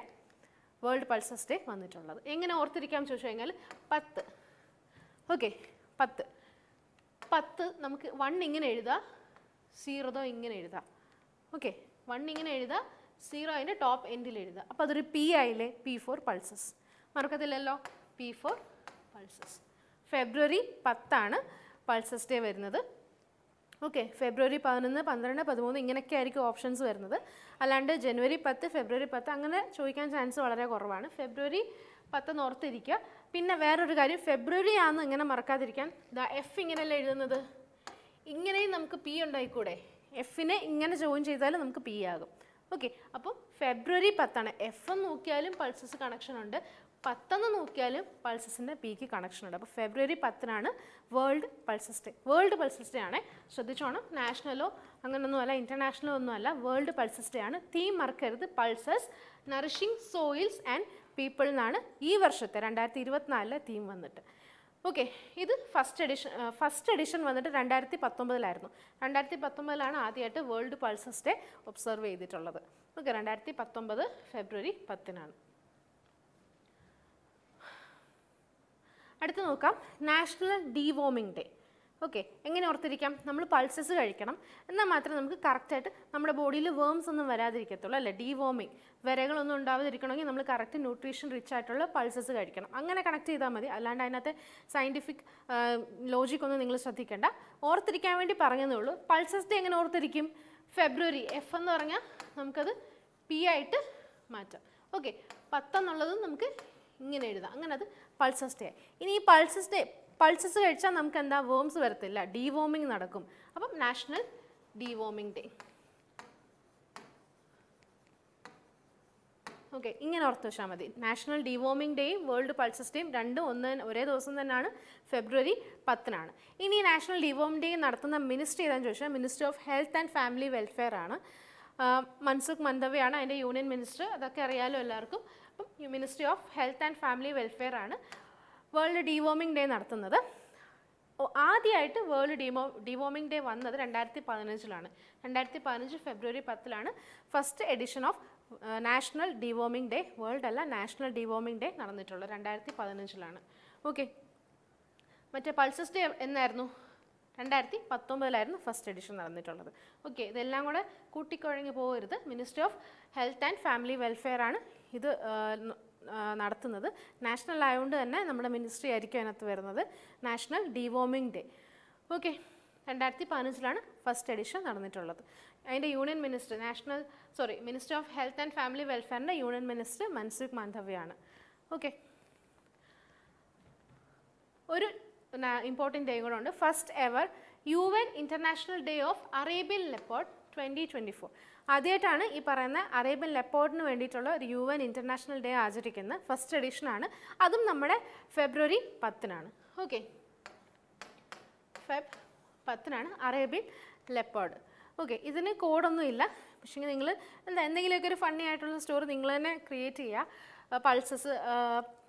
വേൾഡ് പൾസസ് ഡേ വന്നിട്ടുള്ളത് എങ്ങനെ ഓർത്തിരിക്കാം ചോദിച്ചു കഴിഞ്ഞാൽ പത്ത് ഓക്കെ പത്ത് പത്ത് നമുക്ക് വൺ ഇങ്ങനെ എഴുതാം സീറോതോ ഇങ്ങനെ എഴുതാം ഓക്കെ വൺ ഇങ്ങനെ എഴുതാം സീറോ അതിൻ്റെ ടോപ്പ് എൻഡിൽ എഴുതാം അപ്പോൾ അതൊരു പി ആയില്ലേ പി ഫോർ പൾസസ് മറക്കത്തില്ലല്ലോ പി ഫോർ പൾസസ് ഫെബ്രുവരി പത്താണ് പൾസസ് ഡേ വരുന്നത് ഓക്കെ ഫെബ്രുവരി പതിനൊന്ന് പന്ത്രണ്ട് പതിമൂന്ന് ഇങ്ങനെയൊക്കെ ആയിരിക്കും ഓപ്ഷൻസ് വരുന്നത് അല്ലാണ്ട് ജനുവരി പത്ത് ഫെബ്രുവരി പത്ത് അങ്ങനെ ചോദിക്കാൻ ചാൻസ് വളരെ കുറവാണ് ഫെബ്രുവരി പത്ത് നോർത്തിരിക്കുക പിന്നെ വേറൊരു കാര്യം ഫെബ്രുവരി ആണെന്ന് ഇങ്ങനെ മറക്കാതിരിക്കാൻ ദാ എഫ് ഇങ്ങനെയല്ല എഴുതുന്നത് ഇങ്ങനെയും നമുക്ക് പി ഉണ്ടായിക്കൂടെ എഫിനെ ഇങ്ങനെ ജോയിൻ ചെയ്താലും നമുക്ക് പി ആകും ഓക്കെ അപ്പം ഫെബ്രുവരി പത്താണ് എഫ് നോക്കിയാലും പൾസസ് കണക്ഷൻ ഉണ്ട് പത്തൊന്ന് നോക്കിയാലും പൾസസിൻ്റെ പീക്ക് കണക്ഷൻ ഉണ്ട് അപ്പോൾ ഫെബ്രുവരി പത്തിനാണ് world pulses day world pulses day ആണ് ശ്രദ്ധിച്ചോണം നാഷണലോ അങ്ങനെയൊന്നുമല്ല ഇൻ്റർനാഷണലോ ഒന്നുമല്ല വേൾഡ് പൾസസ് ഡേ ആണ് തീം മറക്കരുത് pulses nourishing soils and people എന്നാണ് ഈ വർഷത്തെ രണ്ടായിരത്തി ഇരുപത്തിനാലിലെ തീം വന്നിട്ട് ഓക്കെ ഇത് ഫസ്റ്റ് എഡിഷൻ ഫസ്റ്റ് എഡിഷൻ വന്നിട്ട് രണ്ടായിരത്തി പത്തൊമ്പതിലായിരുന്നു രണ്ടായിരത്തി പത്തൊമ്പതിലാണ് ആദ്യമായിട്ട് വേൾഡ് പൾസസ് ഡേ ഒബ്സർവ് ചെയ്തിട്ടുള്ളത് ഓക്കെ രണ്ടായിരത്തി പത്തൊമ്പത് ഫെബ്രുവരി പത്തിനാണ് അടുത്ത് നോക്കാം നാഷണൽ ഡീവോമിംഗ് ഡേ ഓക്കെ എങ്ങനെ ഓർത്തിരിക്കാം നമ്മൾ പൾസസ് കഴിക്കണം എന്നാൽ മാത്രമേ നമുക്ക് കറക്റ്റായിട്ട് നമ്മുടെ ബോഡിയിൽ വേംസ് ഒന്നും വരാതിരിക്കത്തുള്ളൂ അല്ലേ ഡീവോമിങ് വരകളൊന്നും ഉണ്ടാവാതിരിക്കണമെങ്കിൽ നമ്മൾ കറക്റ്റ് ന്യൂട്രീഷൻ റിച്ച് ആയിട്ടുള്ള പൾസസ് കഴിക്കണം അങ്ങനെ കണക്ട് ചെയ്താൽ മതി അല്ലാണ്ട് അതിനകത്തെ സയൻറ്റിഫിക് ലോജിക്കൊന്നും നിങ്ങൾ ശ്രദ്ധിക്കേണ്ട ഓർത്തിരിക്കാൻ വേണ്ടി പറഞ്ഞതേ ഉള്ളൂ പൾസസ് ഡേ എങ്ങനെ ഓർത്തിരിക്കും ഫെബ്രുവരി എഫ് എന്ന് പറഞ്ഞാൽ നമുക്കത് പി ആയിട്ട് മാറ്റാം ഓക്കെ പത്തെന്നുള്ളതും നമുക്ക് ഇങ്ങനെ എഴുതാം അങ്ങനെ അത് പൾസസ് ഡേ ഇനി ഈ പൾസസ് ഡേ പൾസസ് കഴിച്ചാൽ നമുക്ക് എന്താ വേംസ് വരത്തില്ല ഡീവോമിങ് നടക്കും അപ്പം നാഷണൽ ഡീവോമിങ് ഡേ ഓക്കെ ഇങ്ങനെ ഓർത്ത് വെച്ചാൽ മതി നാഷണൽ ഡിവോമിംഗ് ഡേയും വേൾഡ് പൾസസ് ഡേയും രണ്ടും ഒന്ന് ഒരേ ദിവസം തന്നെയാണ് ഫെബ്രുവരി പത്തിനാണ് ഇനി നാഷണൽ ഡിവോം ഡേ നടത്തുന്ന മിനിസ്റ്റർ ഏതാണെന്ന് ചോദിച്ചാൽ minister of health and family welfare ആണ് മൻസുഖ് മന്ദവയാണ് അതിൻ്റെ യൂണിയൻ മിനിസ്റ്റർ അതൊക്കെ അറിയാലോ എല്ലാവർക്കും അപ്പം ministry of health and family welfare ആണ് വേൾഡ് ഡിവോമിംഗ് ഡേ നടത്തുന്നത് ആദ്യമായിട്ട് വേൾഡ് ഡിമോ ഡിവോമിംഗ് ഡേ വന്നത് രണ്ടായിരത്തി പതിനഞ്ചിലാണ് രണ്ടായിരത്തി പതിനഞ്ച് ഫെബ്രുവരി പത്തിലാണ് first edition of national deworming day world അല്ല നാഷണൽ ഡിവോമിംഗ് ഡേ നടന്നിട്ടുള്ളത് രണ്ടായിരത്തി പതിനഞ്ചിലാണ് ഓക്കെ മറ്റേ പൾസസ് ഡേ എന്നായിരുന്നു രണ്ടായിരത്തി പത്തൊമ്പതിലായിരുന്നു ഫസ്റ്റ് എഡിഷൻ നടന്നിട്ടുള്ളത് ഓക്കെ ഇതെല്ലാം കൂടെ കൂട്ടിക്കുഴങ്ങി പോകരുത് ministry of health and family welfare ആണ് ഇത് നടത്തുന്നത് നാഷണൽ ആയതുകൊണ്ട് തന്നെ നമ്മുടെ മിനിസ്ട്രി ആയിരിക്കും അതിനകത്ത് വരുന്നത് നാഷണൽ ഡിവോമിംഗ് ഡേ ഓക്കെ രണ്ടായിരത്തി പതിനഞ്ചിലാണ് ഫസ്റ്റ് എഡിഷൻ നടന്നിട്ടുള്ളത് അതിൻ്റെ union minister national sorry minister of health and family വെൽഫെയറിൻ്റെ യൂണിയൻ മിനിസ്റ്റർ മൻസുഖ് മാന്ധവ്യാണ് ഓക്കെ ഒരു ഇമ്പോർട്ടൻറ്റ് ഡേ കൂടെ ഉണ്ട് first ever U N international day of Arabian leopard twenty twenty four ആദ്യമായിട്ടാണ് ഈ പറയുന്ന അറേബ്യൻ ലെപ്പോർഡിന് വേണ്ടിയിട്ടുള്ള ഒരു യു എൻ ഇൻ്റർനാഷണൽ ഡേ ആചരിക്കുന്ന ഫസ്റ്റ് എഡിഷനാണ് അതും നമ്മുടെ ഫെബ്രുവരി പത്തിനാണ് ഓക്കെ ഫെബ് പത്തിനാണ് അറേബ്യൻ ലെപ്പോർഡ് ഓക്കെ ഇതിന് ഇല്ല പക്ഷേ നിങ്ങൾ എന്താ എന്തെങ്കിലുമൊക്കെ ഒരു ഫണ്ണി ആയിട്ടുള്ള സ്റ്റോറി നിങ്ങൾ തന്നെ ക്രിയേറ്റ് ചെയ്യുക പൾസസ്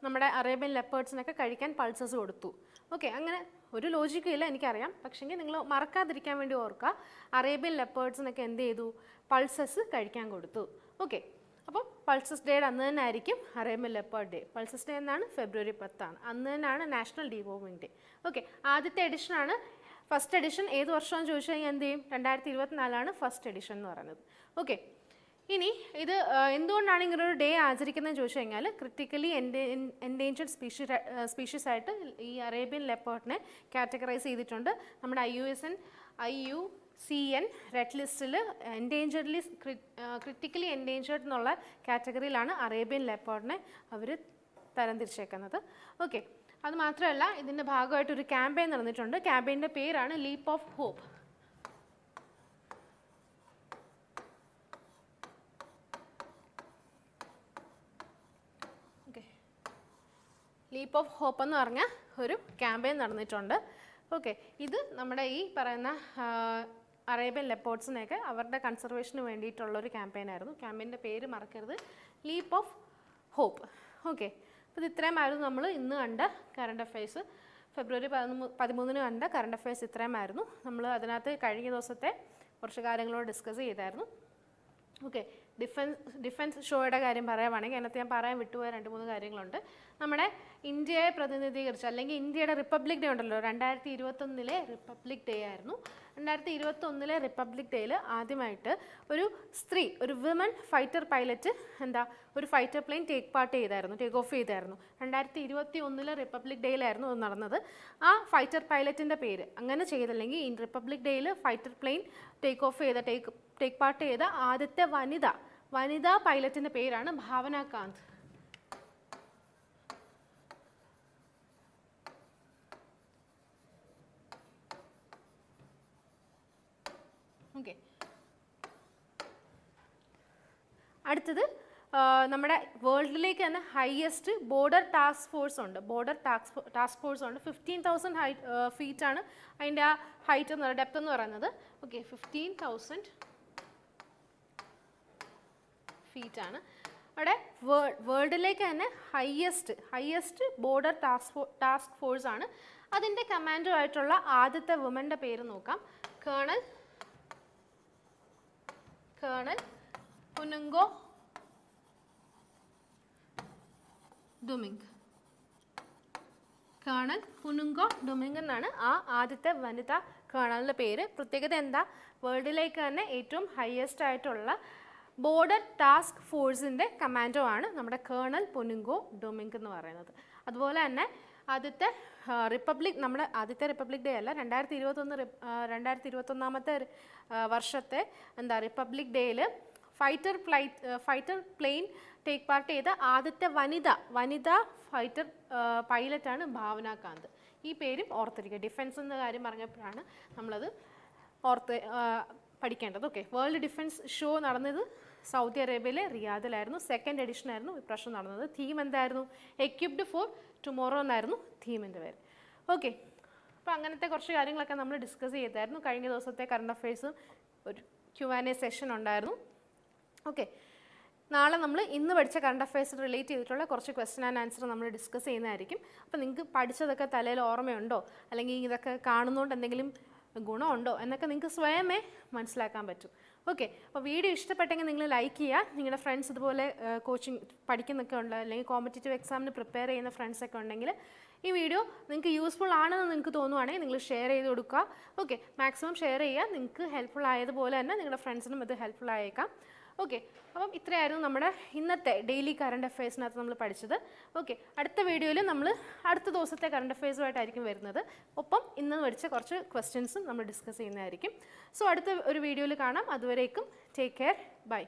നമ്മുടെ അറേബ്യൻ ലെപ്പേർഡ്സിനൊക്കെ കഴിക്കാൻ പൾസസ് കൊടുത്തു ഓക്കെ അങ്ങനെ ഒരു ലോജിക്കും ഇല്ല എനിക്കറിയാം പക്ഷേങ്കിൽ നിങ്ങൾ മറക്കാതിരിക്കാൻ വേണ്ടി ഓർക്കുക അറേബ്യൻ ലെപ്പേർഡ്സിനൊക്കെ എന്ത് ചെയ്തു പൾസസ് കഴിക്കാൻ കൊടുത്തു ഓക്കെ അപ്പോൾ പൾസസ് ഡേയുടെ അന്ന് തന്നെ ആയിരിക്കും Arabian leopard day pulses day എന്നാണ് ഫെബ്രുവരി പത്താണ് അന്ന് തന്നെയാണ് നാഷണൽ ഡീവോമിങ് ഡേ ഓക്കെ ആദ്യത്തെ എഡിഷനാണ് ഫസ്റ്റ് എഡിഷൻ ഏത് വർഷമാണെന്ന് ചോദിച്ചു കഴിഞ്ഞാൽ എന്ത് ചെയ്യും രണ്ടായിരത്തി ഇരുപത്തിനാലാണ് ഫസ്റ്റ് എഡിഷൻ എന്ന് പറയുന്നത് ഓക്കെ ഇനി ഇത് എന്തുകൊണ്ടാണ് ഇങ്ങനെ ഒരു ഡേ ആചരിക്കുന്നത് ചോദിച്ചു കഴിഞ്ഞാൽ ക്രിട്ടിക്കലി എൻഡേഞ്ചർഡ് സ്പീഷി സ്പീഷീസ് ആയിട്ട് ഈ അറേബ്യൻ ലെപ്പോർട്ടിനെ കാറ്റഗറൈസ് ചെയ്തിട്ടുണ്ട് നമ്മുടെ I U S N I U C N red ലിസ്റ്റിൽ എൻഡേഞ്ചർഡ്ലി ക്രിട്ടിക്കലി എൻഡേഞ്ചർഡ് എന്നുള്ള കാറ്റഗറിയിലാണ് അറേബ്യൻ ലെപ്പോർട്ടിനെ അവർ തരംതിരിച്ചേക്കുന്നത് ഓക്കെ അതുമാത്രമല്ല ഇതിൻ്റെ ഭാഗമായിട്ട് ഒരു ക്യാമ്പയിൻ നടന്നിട്ടുണ്ട് ക്യാമ്പയിൻ്റെ പേരാണ് leap of hope leap of hope എന്ന് പറഞ്ഞ ഒരു ക്യാമ്പയിൻ നടന്നിട്ടുണ്ട് ഓക്കെ ഇത് നമ്മുടെ ഈ പറയുന്ന അറേബ്യൻ ലെപ്പോർട്സിനെയൊക്കെ അവരുടെ കൺസർവേഷന് വേണ്ടിയിട്ടുള്ളൊരു ക്യാമ്പയിൻ ആയിരുന്നു ക്യാമ്പയിൻ്റെ പേര് മറക്കരുത് ലീപ്പ് ഓഫ് ഹോപ്പ് ഓക്കെ അപ്പോൾ ഇത് ഇത്രയുമായിരുന്നു നമ്മൾ ഇന്ന് കണ്ട കറണ്ട് അഫയേഴ്സ് ഫെബ്രുവരി പതിമൂ പതിമൂന്നിന് കണ്ട കറണ്ട് അഫയേഴ്സ് ഇത്രയുമായിരുന്നു നമ്മൾ അതിനകത്ത് കഴിഞ്ഞ ദിവസത്തെ കുറച്ച് കാര്യങ്ങളോട് ഡിസ്കസ് ചെയ്തായിരുന്നു ഓക്കെ ഡിഫൻസ് ഡിഫൻസ് ഷോയുടെ കാര്യം പറയുകയാണെങ്കിൽ അതിനകത്ത് ഞാൻ പറയാൻ വിട്ടുപോയ രണ്ട് മൂന്ന് കാര്യങ്ങളുണ്ട് നമ്മുടെ ഇന്ത്യയെ പ്രതിനിധീകരിച്ച് അല്ലെങ്കിൽ ഇന്ത്യയുടെ റിപ്പബ്ലിക് ഡേ ഉണ്ടല്ലോ രണ്ടായിരത്തി ഇരുപത്തൊന്നിലെ റിപ്പബ്ലിക് ഡേ ആയിരുന്നു രണ്ടായിരത്തി ഒന്നിലെ റിപ്പബ്ലിക് ഡേയിൽ ആദ്യമായിട്ട് ഒരു സ്ത്രീ ഒരു വിമൻ ഫൈറ്റർ പൈലറ്റ് എന്താ ഒരു ഫൈറ്റർ പ്ലെയിൻ ടേക്ക് പാർട്ട് ചെയ്തായിരുന്നു ടേക്ക് ഓഫ് ചെയ്തായിരുന്നു രണ്ടായിരത്തി ഇരുപത്തി ഒന്നിലെ റിപ്പബ്ലിക് ഡേയിലായിരുന്നു അത് നടന്നത് ആ ഫൈറ്റർ പൈലറ്റിൻ്റെ പേര് അങ്ങനെ ചെയ്തല്ലെങ്കിൽ ഈ റിപ്പബ്ലിക് ഡേയിൽ ഫൈറ്റർ പ്ലെയിൻ ടേക്ക് ഓഫ് ചെയ്ത ടേക്ക് ടേക്ക് പാർട്ട് ചെയ്ത ആദ്യത്തെ വനിത വനിതാ പൈലറ്റിൻ്റെ പേരാണ് ഭാവന കാന്ത് ഓക്കെ അടുത്തത് നമ്മുടെ വേൾഡിലേക്ക് തന്നെ ഹയസ്റ്റ് ബോർഡർ ടാസ്ക് ഫോഴ്സ് ഉണ്ട് ബോർഡർ ടാസ്ക് ടാസ്ക് ഫോഴ്സ് ഉണ്ട് ഫിഫ്റ്റീൻ തൗസൻഡ് ഹൈ ഫീറ്റ് ആണ് അതിൻ്റെ ആ ഹൈറ്റ് എന്ന് പറയുന്നത് ഡെപ്ത് എന്ന് പറയുന്നത് ഓക്കെ ഫിഫ്റ്റീൻ തൗസൻഡ് ഫീറ്റ് ആണ് അവിടെ വേൾഡിലേക്ക് തന്നെ highest highest border task task force ആണ് അതിൻ്റെ കമാൻഡർ ആയിട്ടുള്ള ആദ്യത്തെ വുമൻ്റെ പേര് നോക്കാം colonel colonel Kunungo Doming colonel Kunungo Doming എന്നാണ് ആ ആദ്യത്തെ വനിത കേണലിൻ്റെ പേര് പ്രത്യേകത എന്താ വേൾഡിലേക്ക് തന്നെ ഏറ്റവും ഹയസ്റ്റ് ആയിട്ടുള്ള ബോർഡർ ടാസ്ക് ഫോഴ്സിൻ്റെ കമാൻഡോ ആണ് നമ്മുടെ കേണൽ പൊനുങ്കോ ഡൊമിങ്ക് എന്ന് പറയുന്നത് അതുപോലെ തന്നെ ആദ്യത്തെ റിപ്പബ്ലിക് നമ്മൾ ആദ്യത്തെ റിപ്പബ്ലിക് ഡേ അല്ല രണ്ടായിരത്തി ഇരുപത്തൊന്ന് രണ്ടായിരത്തി ഇരുപത്തൊന്നാമത്തെ വർഷത്തെ എന്താ റിപ്പബ്ലിക് ഡേയിൽ fighter flight fighter plane take part ചെയ്ത ആദ്യത്തെ വനിത വനിത ഫൈറ്റർ പൈലറ്റാണ് ഭാവന കാന്ത് ഈ പേരും ഓർത്തിരിക്കുക ഡിഫൻസ് എന്ന കാര്യം പറഞ്ഞപ്പോഴാണ് നമ്മളത് ഓർത്ത് പഠിക്കേണ്ടത് ഓക്കെ വേൾഡ് ഡിഫൻസ് ഷോ നടന്നത് സൗദി അറേബ്യയിലെ റിയാദിലായിരുന്നു സെക്കൻഡ് എഡിഷൻ ആയിരുന്നു ഇപ്രാവശ്യം നടന്നത് തീം എന്തായിരുന്നു എക്യുപ്ഡ് ഫോർ ടുമോറോ എന്നായിരുന്നു തീമിൻ്റെ പേര് ഓക്കെ അപ്പോൾ അങ്ങനത്തെ കുറച്ച് കാര്യങ്ങളൊക്കെ നമ്മൾ ഡിസ്കസ് ചെയ്തായിരുന്നു കഴിഞ്ഞ ദിവസത്തെ കറണ്ട് അഫയേഴ്സും ഒരു ക്യു ആൻ എ സെഷൻ ഉണ്ടായിരുന്നു ഓക്കെ നാളെ നമ്മൾ ഇന്ന് പഠിച്ച കറണ്ട് അഫയേഴ്സ് റിലേറ്റ് ചെയ്തിട്ടുള്ള കുറച്ച് ക്വസ്റ്റൻ ആൻഡ് ആൻസർ നമ്മൾ ഡിസ്കസ് ചെയ്യുന്നതായിരിക്കും അപ്പോൾ നിങ്ങൾക്ക് പഠിച്ചതൊക്കെ തലയിൽ ഓർമ്മയുണ്ടോ അല്ലെങ്കിൽ ഇതൊക്കെ കാണുന്നതുകൊണ്ട് എന്തെങ്കിലും ഗുണമുണ്ടോ എന്നൊക്കെ നിങ്ങൾക്ക് സ്വയമേ മനസ്സിലാക്കാൻ പറ്റും ഓക്കെ അപ്പോൾ വീഡിയോ ഇഷ്ടപ്പെട്ടെങ്കിൽ നിങ്ങൾ ലൈക്ക് ചെയ്യുക നിങ്ങളുടെ ഫ്രണ്ട്സ് ഇതുപോലെ കോച്ചിങ് പഠിക്കുന്നൊക്കെ ഉണ്ട് അല്ലെങ്കിൽ കോമ്പറ്റേറ്റീവ് എക്സാമിന് പ്രിപ്പയർ ചെയ്യുന്ന ഫ്രണ്ട്സൊക്കെ ഉണ്ടെങ്കിൽ ഈ വീഡിയോ നിങ്ങൾക്ക് യൂസ്ഫുൾ ആണെന്ന് നിങ്ങൾക്ക് തോന്നുവാണെങ്കിൽ നിങ്ങൾ ഷെയർ ചെയ്ത് കൊടുക്കുക ഓക്കെ മാക്സിമം ഷെയർ ചെയ്യുക നിങ്ങൾക്ക് ഹെൽപ്ഫുൾ ആയതുപോലെ തന്നെ നിങ്ങളുടെ ഫ്രണ്ട്സിനും ഇത് ഹെൽപ്ഫുൾ ആയേക്കാം ഓക്കെ അപ്പം ഇത്രയായിരുന്നു നമ്മുടെ ഇന്നത്തെ ഡെയിലി കറണ്ട് അഫയേഴ്സിനകത്ത് നമ്മൾ പഠിച്ചത് ഓക്കെ അടുത്ത വീഡിയോയിൽ നമ്മൾ അടുത്ത ദിവസത്തെ കറണ്ട് അഫയേഴ്സുമായിട്ടായിരിക്കും വരുന്നത് ഒപ്പം ഇന്ന് പഠിച്ച കുറച്ച് ക്വസ്റ്റ്യൻസും നമ്മൾ ഡിസ്കസ് ചെയ്യുന്നതായിരിക്കും സോ അടുത്ത ഒരു വീഡിയോയിൽ കാണാം അതുവരേക്കും ടേക്ക് കെയർ ബൈ